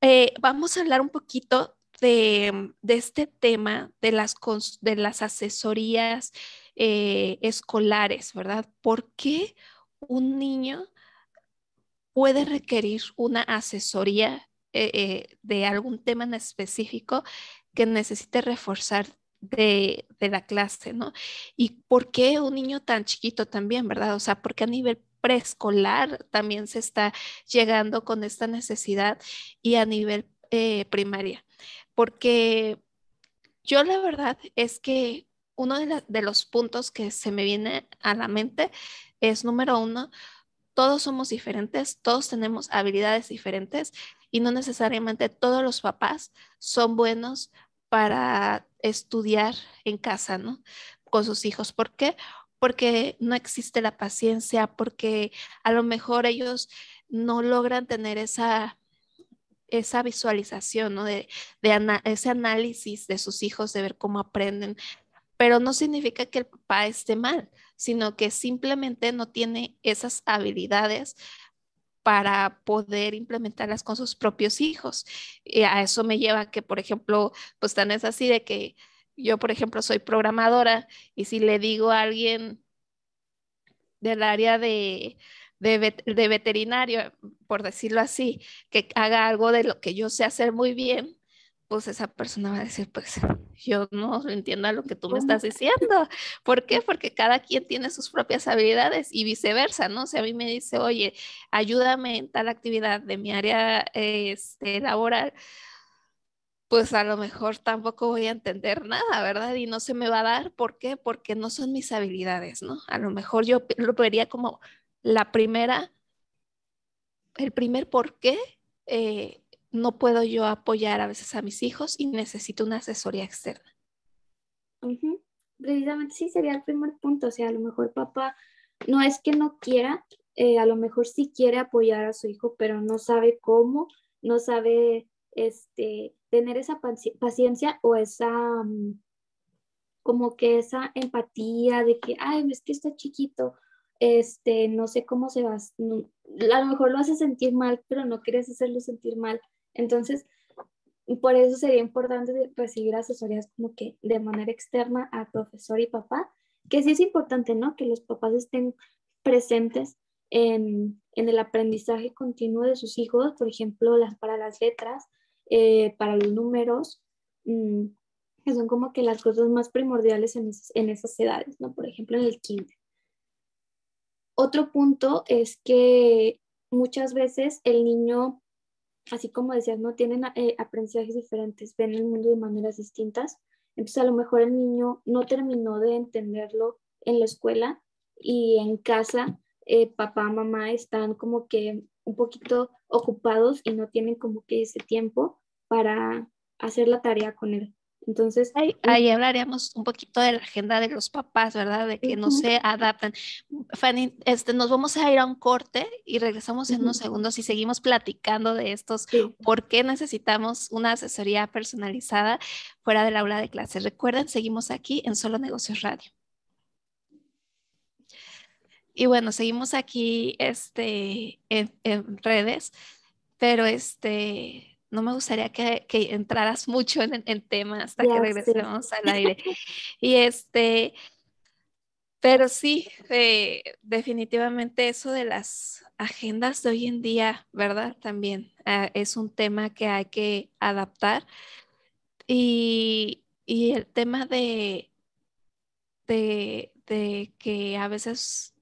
eh, vamos a hablar un poquito de, este tema de las, de las asesorías eh, escolares, ¿verdad? ¿Por qué un niño puede requerir una asesoría eh, eh, de algún tema en específico que necesite reforzar de, la clase, ¿no? ¿Y por qué un niño tan chiquito también, verdad? O sea, porque a nivel preescolar también se está llegando con esta necesidad y a nivel primaria porque yo la verdad es que uno de, los puntos que se me viene a la mente es, número uno, todos somos diferentes, todos tenemos habilidades diferentes y no necesariamente todos los papás son buenos para estudiar en casa, ¿no? Con sus hijos. ¿Por qué? Porque no existe la paciencia, porque a lo mejor ellos no logran tener esa esa visualización, De, ese análisis de sus hijos, de ver cómo aprenden, pero no significa que el papá esté mal, sino que simplemente no tiene esas habilidades para poder implementarlas con sus propios hijos. Y a eso me lleva que, por ejemplo, pues tan es así de que yo, por ejemplo, soy programadora y si le digo a alguien del área de, de, veterinario, por decirlo así, que haga algo de lo que yo sé hacer muy bien, pues esa persona va a decir, pues yo no entiendo lo que tú me estás diciendo. ¿Por qué? Porque cada quien tiene sus propias habilidades y viceversa, ¿no? Si a mí me dice, oye, ayúdame en tal actividad de mi área este, laboral, pues a lo mejor tampoco voy a entender nada, ¿verdad? Y no se me va a dar. ¿Por qué? Porque no son mis habilidades, ¿no? A lo mejor yo lo vería como la primera, el primer por qué eh, no puedo yo apoyar a veces a mis hijos y necesito una asesoría externa.
Precisamente sí sería el primer punto, o sea, a lo mejor papá no es que no quiera, eh, a lo mejor sí quiere apoyar a su hijo, pero no sabe cómo, no sabe este, tener esa paciencia o esa, mm, como que esa empatía de que, ay, es que está chiquito, este, no sé cómo se va, la a lo mejor lo hace sentir mal, pero no quieres hacerlo sentir mal. Entonces, por eso sería importante recibir asesorías como que de manera externa a profesor y papá, que sí es importante, ¿no? Que los papás estén presentes en, el aprendizaje continuo de sus hijos, por ejemplo, las, para las letras, eh, para los números, mm, que son como que las cosas más primordiales en, en esas edades, ¿no? Por ejemplo, en el kinder. Otro punto es que muchas veces el niño, así como decías, no tienen eh, aprendizajes diferentes, ven el mundo de maneras distintas. Entonces a lo mejor el niño no terminó de entenderlo en la escuela y en casa eh, papá, mamá están como que un poquito ocupados y no tienen como que ese tiempo para hacer la tarea con él. Entonces, ahí, hablaremos hablaríamos un poquito de la agenda de los papás, ¿verdad? De que no se adaptan.
Fanny, este, nos vamos a ir a un corte y regresamos en unos segundos y seguimos platicando de estos, por qué necesitamos una asesoría personalizada fuera del aula de clase. Recuerden, seguimos aquí en Solo Negocios Radio. Y bueno, seguimos aquí este, en redes, pero este, no me gustaría que, entraras mucho en, en tema hasta que regresemos al aire. Y este, pero sí, eh, definitivamente eso de las agendas de hoy en día, ¿verdad? También ah, es un tema que hay que adaptar. Y, el tema de, de, de que a veces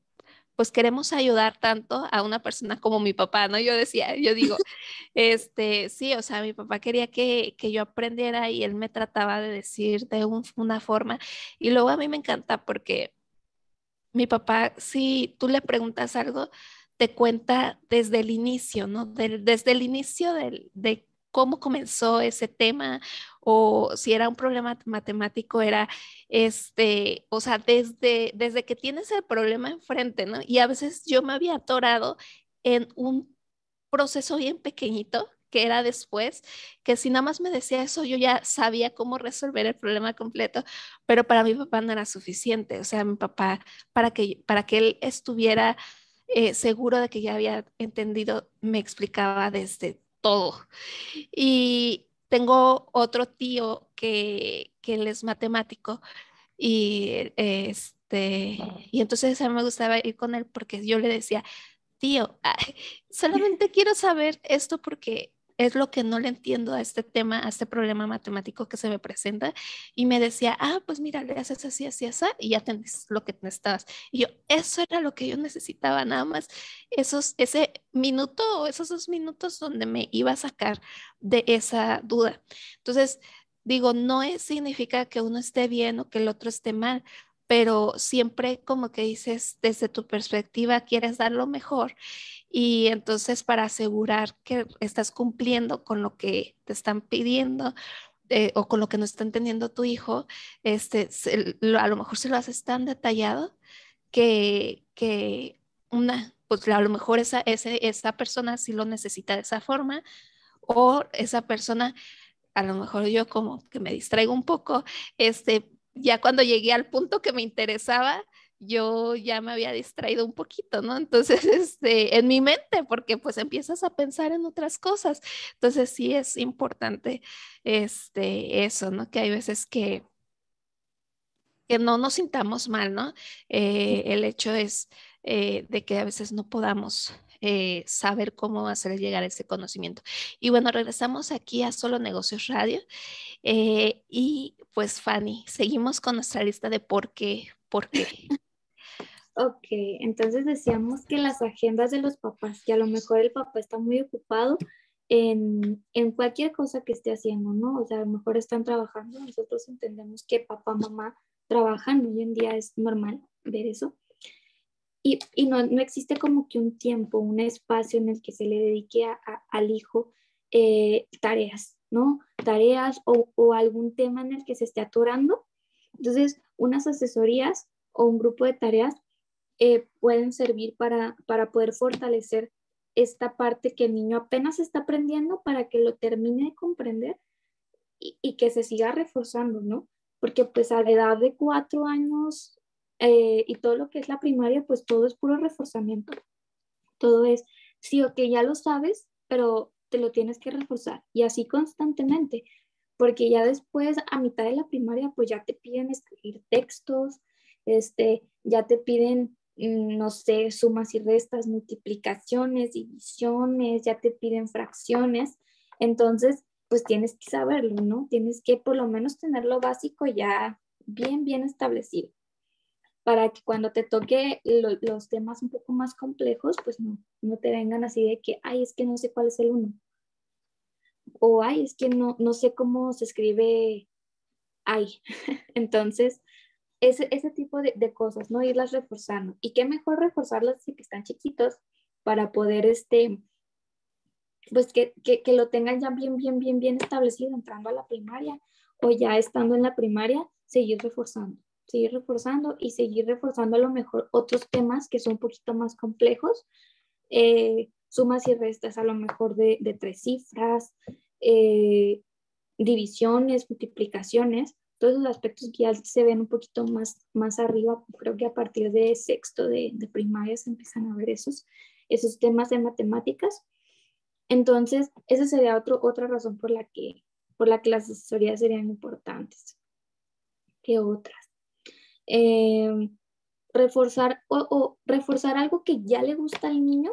pues queremos ayudar tanto a una persona como mi papá, ¿no? Yo decía, yo digo, este, sí, o sea, mi papá quería que, yo aprendiera y él me trataba de decir de una forma. Y luego a mí me encanta porque mi papá, si tú le preguntas algo, te cuenta desde el inicio, ¿no? desde el inicio del, de cómo comenzó ese tema o si era un problema matemático, era, este, o sea, desde, desde que tienes el problema enfrente, ¿no? Y a veces yo me había atorado en un proceso bien pequeñito que era después, que si nada más me decía eso, yo ya sabía cómo resolver el problema completo, pero para mi papá no era suficiente, o sea, mi papá, para que, para que él estuviera eh, seguro de que ya había entendido, me explicaba desde todo. Y tengo otro tío que, que él es matemático y este, y entonces a mí me gustaba ir con él porque yo le decía, tío, solamente quiero saber esto porque es lo que no le entiendo a este tema, a este problema matemático que se me presenta. Y me decía, ah, pues mira, le haces así, así, así, y ya tenés lo que necesitabas. Y yo, eso era lo que yo necesitaba, nada más esos, ese minuto o esos dos minutos donde me iba a sacar de esa duda. Entonces, digo, no es, significa que uno esté bien o que el otro esté mal pero siempre como que dices, desde tu perspectiva, quieres dar lo mejor y entonces para asegurar que estás cumpliendo con lo que te están pidiendo, eh, o con lo que no está entendiendo tu hijo, este, a lo mejor se lo haces tan detallado que, que una, pues a lo mejor esa, esa persona sí lo necesita de esa forma, o esa persona, a lo mejor yo como que me distraigo un poco, este, ya cuando llegué al punto que me interesaba, yo ya me había distraído un poquito, ¿no? Entonces, este, en mi mente, porque pues empiezas a pensar en otras cosas. Entonces, sí es importante, este, eso, ¿no? Que hay veces que, que no nos sintamos mal, ¿no? Eh, el hecho es eh, de que a veces no podamos eh, saber cómo hacer llegar ese conocimiento. Y bueno, regresamos aquí a Solo Negocios Radio eh, y pues
Fanny, seguimos con nuestra lista de por qué, por qué. Ok, entonces decíamos que las agendas de los papás, que a lo mejor el papá está muy ocupado en, en, cualquier cosa que esté haciendo, ¿no? O sea, a lo mejor están trabajando, nosotros entendemos que papá, mamá trabajan, hoy en día es normal ver eso, y, no, existe como que un tiempo, un espacio en el que se le dedique al hijo eh, tareas, ¿no? Tareas o, algún tema en el que se esté atorando. Entonces, unas asesorías o un grupo de tareas eh, pueden servir para, poder fortalecer esta parte que el niño apenas está aprendiendo para que lo termine de comprender y, y que se siga reforzando, ¿no? Porque pues a la edad de cuatro años eh, y todo lo que es la primaria, pues todo es puro reforzamiento. Todo es, sí, que ya lo sabes, pero te lo tienes que reforzar y así constantemente, porque ya después, a mitad de la primaria, pues ya te piden escribir textos, este, ya te piden mm, no sé, sumas y restas, multiplicaciones, divisiones, ya te piden fracciones. Entonces, pues tienes que saberlo, ¿no? Tienes que por lo menos tener lo básico ya bien, bien establecido para que cuando te toque los temas un poco más complejos, pues no, no te vengan así de que, ay, es que no sé cuál es el uno. O, ay, es que no, no sé cómo se escribe ay. Entonces, ese, tipo de, cosas, ¿no? Irlas reforzando. Y qué mejor reforzarlas si que están chiquitos para poder, este, pues que, que lo tengan ya bien, bien, bien, bien establecido entrando a la primaria o ya estando en la primaria, seguir reforzando seguir reforzando y seguir reforzando a lo mejor otros temas que son un poquito más complejos, eh, sumas y restas a lo mejor de, de tres cifras, eh, divisiones, multiplicaciones, todos los aspectos que ya se ven un poquito más, más arriba, creo que a partir de sexto de, primaria se empiezan a ver esos, esos temas de matemáticas. Entonces, esa sería otro, otra razón por la que, por la que las asesorías serían importantes que otras. Em, reforzar, o, reforzar algo que ya le gusta al niño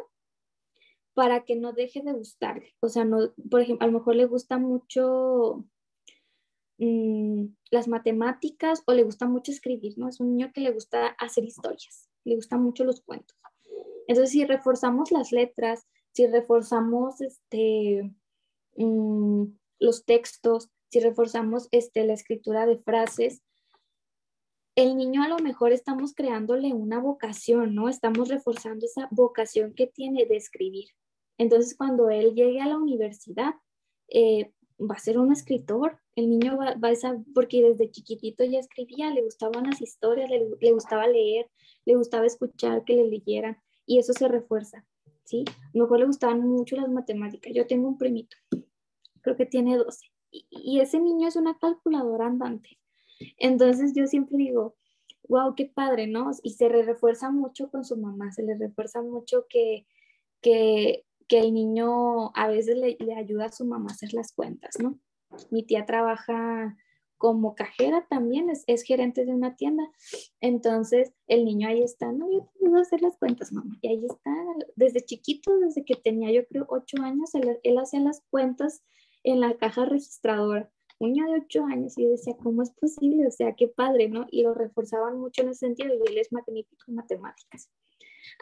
para que no deje de gustarle. O sea, no, por ejemplo, a lo mejor le gusta mucho mm, las matemáticas o le gusta mucho escribir, ¿no? Es un niño que le gusta hacer historias, le gustan mucho los cuentos. Entonces, si reforzamos las letras, si reforzamos este, mm, los textos, si reforzamos este, la escritura de frases, el niño a lo mejor estamos creándole una vocación, ¿no? Estamos reforzando esa vocación que tiene de escribir. Entonces, cuando él llegue a la universidad, eh, va a ser un escritor. El niño va, a esa, porque desde chiquitito ya escribía, le gustaban las historias, le, gustaba leer, le gustaba escuchar que le leyeran y eso se refuerza, ¿sí? A lo mejor le gustaban mucho las matemáticas. Yo tengo un primito, creo que tiene 12 y ese niño es una calculadora andante. Entonces yo siempre digo, wow, qué padre, ¿no? Y se refuerza mucho con su mamá, se le refuerza mucho que, que, el niño a veces le, ayuda a su mamá a hacer las cuentas, ¿no? Mi tía trabaja como cajera también, es, gerente de una tienda. Entonces, el niño ahí está, no, yo te ayudo a hacer las cuentas, mamá. Y ahí está, desde chiquito, desde que tenía yo creo ocho años, él, él hacía las cuentas en la caja registradora un de ocho años y decía, ¿cómo es posible? O sea, qué padre, ¿no? Y lo reforzaban mucho en ese sentido y él es magnífico en matemáticas.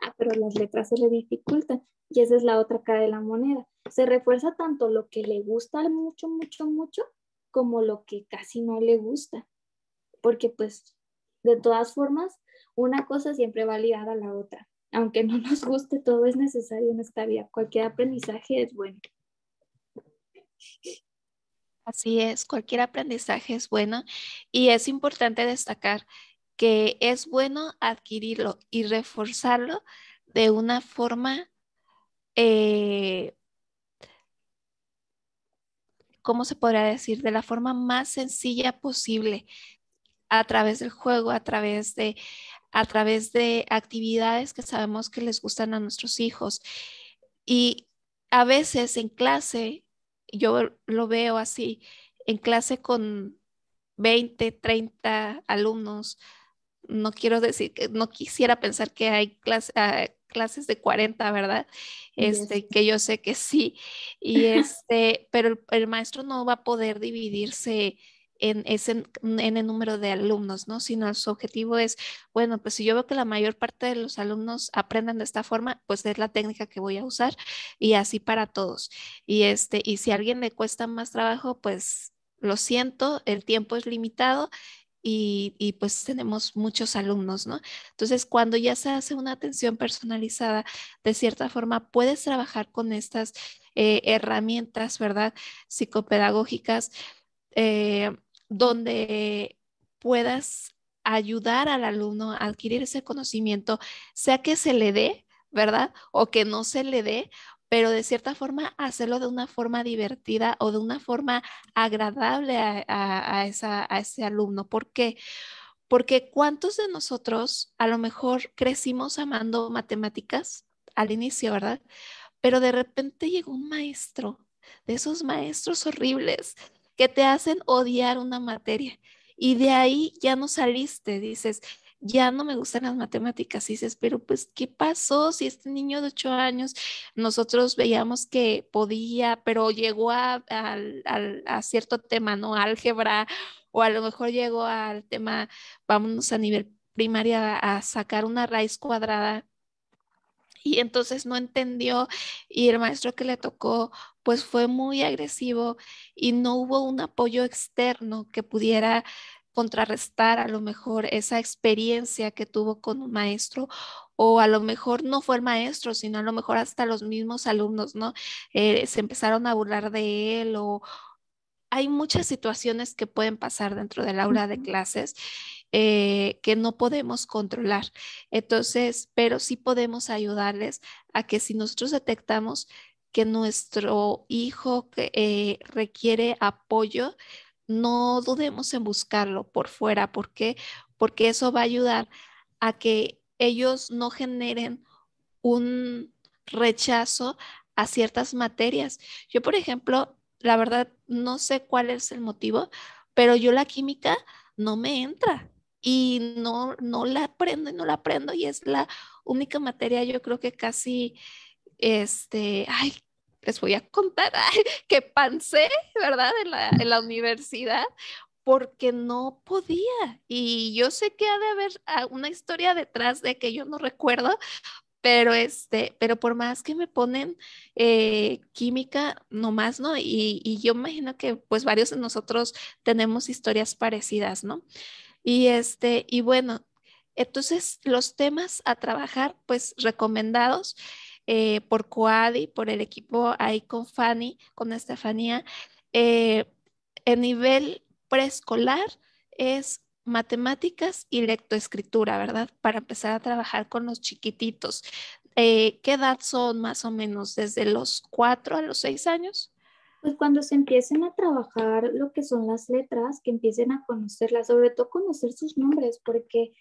Ah, pero las letras se le dificultan y esa es la otra cara de la moneda. Se refuerza tanto lo que le gusta mucho, mucho, mucho como lo que casi no le gusta, porque pues de todas formas, una cosa siempre va ligada a la otra. Aunque no nos guste, todo es necesario en esta vida. Cualquier aprendizaje es bueno. Así es, cualquier aprendizaje es bueno y
es importante destacar que es bueno adquirirlo y reforzarlo de una forma, eh, ¿cómo se podría decir? De la forma más sencilla posible, a través del juego, a través a través de actividades que sabemos que les gustan a nuestros hijos. Y a veces en clase yo lo veo así, en clase con 20, 30 alumnos, no quiero decir, no quisiera pensar que hay ah, clases de 40, ¿verdad? Este, que yo sé que sí, y este, pero el, maestro no va a poder dividirse en ese, en el número de alumnos, ¿no? Sino su objetivo es, bueno, pues si yo veo que la mayor parte de los alumnos aprenden de esta forma, pues es la técnica que voy a usar y así para todos. Y este, y si a alguien le cuesta más trabajo, pues lo siento, el tiempo es limitado y, y, pues tenemos muchos alumnos, ¿no? Entonces, cuando ya se hace una atención personalizada, de cierta forma puedes trabajar con estas eh, herramientas, ¿verdad? Psicopedagógicas. Eh, donde puedas ayudar al alumno a adquirir ese conocimiento, sea que se le dé, ¿verdad? O que no se le dé, pero de cierta forma hacerlo de una forma divertida o de una forma agradable a, ese alumno. ¿Por qué? Porque ¿cuántos de nosotros a lo mejor crecimos amando matemáticas al inicio, ¿verdad? Pero de repente llegó un maestro, de esos maestros horribles, que te hacen odiar una materia y de ahí ya no saliste, dices, ya no me gustan las matemáticas. dices, pero pues, ¿qué pasó si este niño de ocho años nosotros veíamos que podía, pero llegó a, a, cierto tema, ¿no? Álgebra, o a lo mejor llegó al tema, vámonos a nivel primaria a sacar una raíz cuadrada y entonces no entendió y el maestro que le tocó pues fue muy agresivo y no hubo un apoyo externo que pudiera contrarrestar a lo mejor esa experiencia que tuvo con un maestro o a lo mejor no fue el maestro, sino a lo mejor hasta los mismos alumnos, ¿no? Eh, se empezaron a burlar de él o hay muchas situaciones que pueden pasar dentro del aula de clases eh, que no podemos controlar. Entonces, pero sí podemos ayudarles a que si nosotros detectamos que nuestro hijo eh, requiere apoyo, no dudemos en buscarlo por fuera. ¿Por Porque eso va a ayudar a que ellos no generen un rechazo a ciertas materias. Yo, por ejemplo, la verdad no sé cuál es el motivo, pero yo la química no me entra y no, no la aprendo y no la aprendo y es la única materia, yo creo que casi, este, ay, les voy a contar que pancé, ¿verdad? En la, en la, universidad porque no podía. Y yo sé que ha de haber una historia detrás de que yo no recuerdo, pero este, pero por más que me ponen eh, química, nomás, ¿no? Y, y yo imagino que pues varios de nosotros tenemos historias parecidas, ¿no? Y este, y bueno, entonces los temas a trabajar, pues recomendados eh, por Coadi, por el equipo ahí con Fanny, con Estefanía, eh, nivel preescolar es matemáticas y lectoescritura, ¿verdad? Para empezar a trabajar con los chiquititos.
Eh, ¿Qué edad son más o menos? ¿Desde los cuatro a los seis años? Pues, cuando se empiecen a trabajar lo que son las letras, que empiecen a conocerlas, sobre todo conocer sus nombres, porque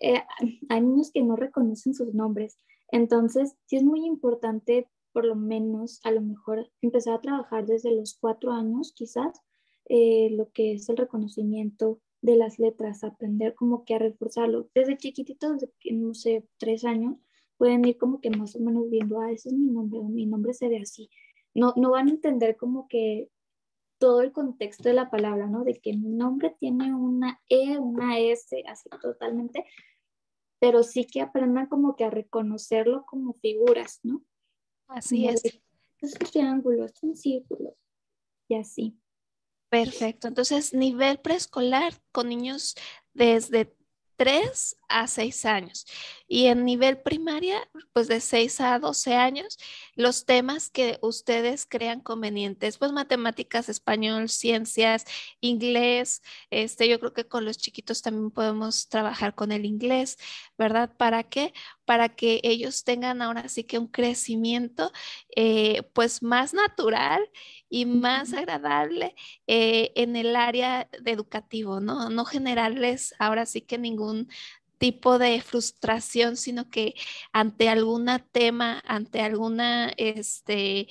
eh, hay niños que no reconocen sus nombres. Entonces, sí es muy importante, por lo menos, a lo mejor, empezar a trabajar desde los cuatro años, quizás, eh, lo que es el reconocimiento de las letras, aprender como que a reforzarlo. Desde chiquititos, desde, no sé, tres años, pueden ir como que más o menos viendo, ah, ese es mi nombre, mi nombre se ve así no, van a entender como que todo el contexto de la palabra, ¿no? De que mi nombre tiene una E, una S, así totalmente, pero sí que aprendan como que a reconocerlo como figuras, ¿no? Así es. es un triángulo, es un círculo, y así. Perfecto, entonces nivel preescolar con
niños desde 3 a 6 años. Y en nivel primaria, pues de 6 a 12 años, los temas que ustedes crean convenientes, pues matemáticas, español, ciencias, inglés, este, yo creo que con los chiquitos también podemos trabajar con el inglés, ¿verdad? ¿Para qué? Para que ellos tengan ahora sí que un crecimiento eh, pues más natural y más agradable eh, en el área de educativo, ¿no? No generarles ahora sí que ningún tipo de frustración, sino que ante algún tema, ante alguna, este,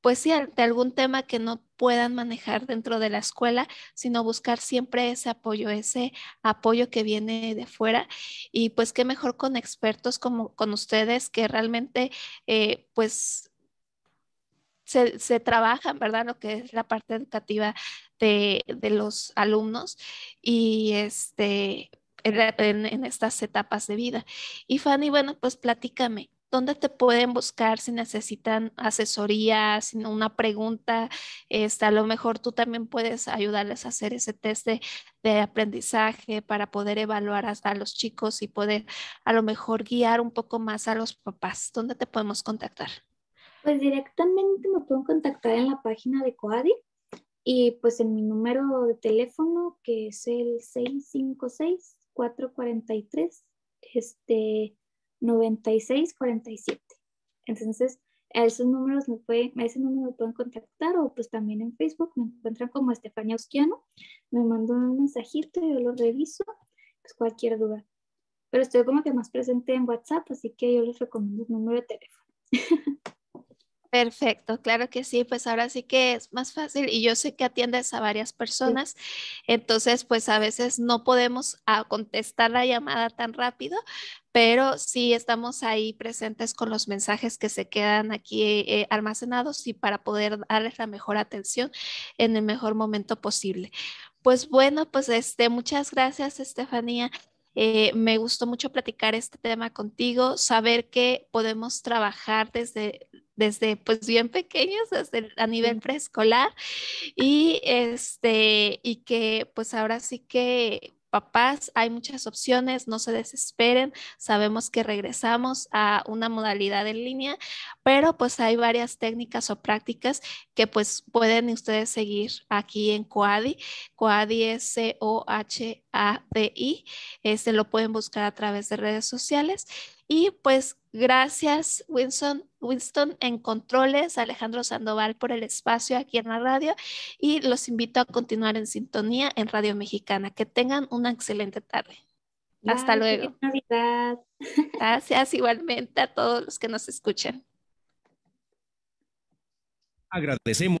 pues sí, ante algún tema que no puedan manejar dentro de la escuela, sino buscar siempre ese apoyo, ese apoyo que viene de fuera. Y pues qué mejor con expertos como con ustedes que realmente, eh, pues... Se, se trabajan, ¿verdad? Lo que es la parte educativa de, de los alumnos y este, en, estas etapas de vida. Y Fanny, bueno, pues platícame, ¿dónde te pueden buscar si necesitan asesoría, si una pregunta? Este, a lo mejor tú también puedes ayudarles a hacer ese test de, aprendizaje para poder evaluar hasta a los chicos y poder a lo mejor guiar un poco más a los papás. ¿Dónde te podemos contactar?
Pues directamente me pueden contactar en la página de Coadi y pues en mi número de teléfono que es el 656 443, este, 96, 47. Entonces, a esos números me pueden, a ese número me pueden contactar o pues también en Facebook me encuentran como Estefania Osquiano, me mandan un mensajito, yo lo reviso, pues cualquier duda. Pero estoy como que más presente en WhatsApp, así que yo les recomiendo el número de teléfono. Perfecto, claro que sí, pues ahora sí
que es más fácil y yo sé que atiendes a varias personas, entonces pues a veces no podemos ah, contestar la llamada tan rápido, pero sí estamos ahí presentes con los mensajes que se quedan aquí eh, almacenados y para poder darles la mejor atención en el mejor momento posible. Pues bueno, pues este, muchas gracias Estefanía. Eh, me gustó mucho platicar este tema contigo, saber que podemos trabajar desde desde pues bien pequeños, desde a nivel preescolar y este y que pues ahora sí que papás, hay muchas opciones, no se desesperen, sabemos que regresamos a una modalidad en línea, pero pues hay varias técnicas o prácticas que pues pueden ustedes seguir aquí en Coadi, Coadi es este, C-O-H-A-D-I, lo pueden buscar a través de redes sociales y pues gracias Winston, Winston en controles, Alejandro Sandoval por el espacio aquí en la radio y los invito a continuar en sintonía en Radio Mexicana. Que tengan una excelente tarde.
Hasta luego.
Gracias igualmente a todos los que nos escuchan.
Agradecemos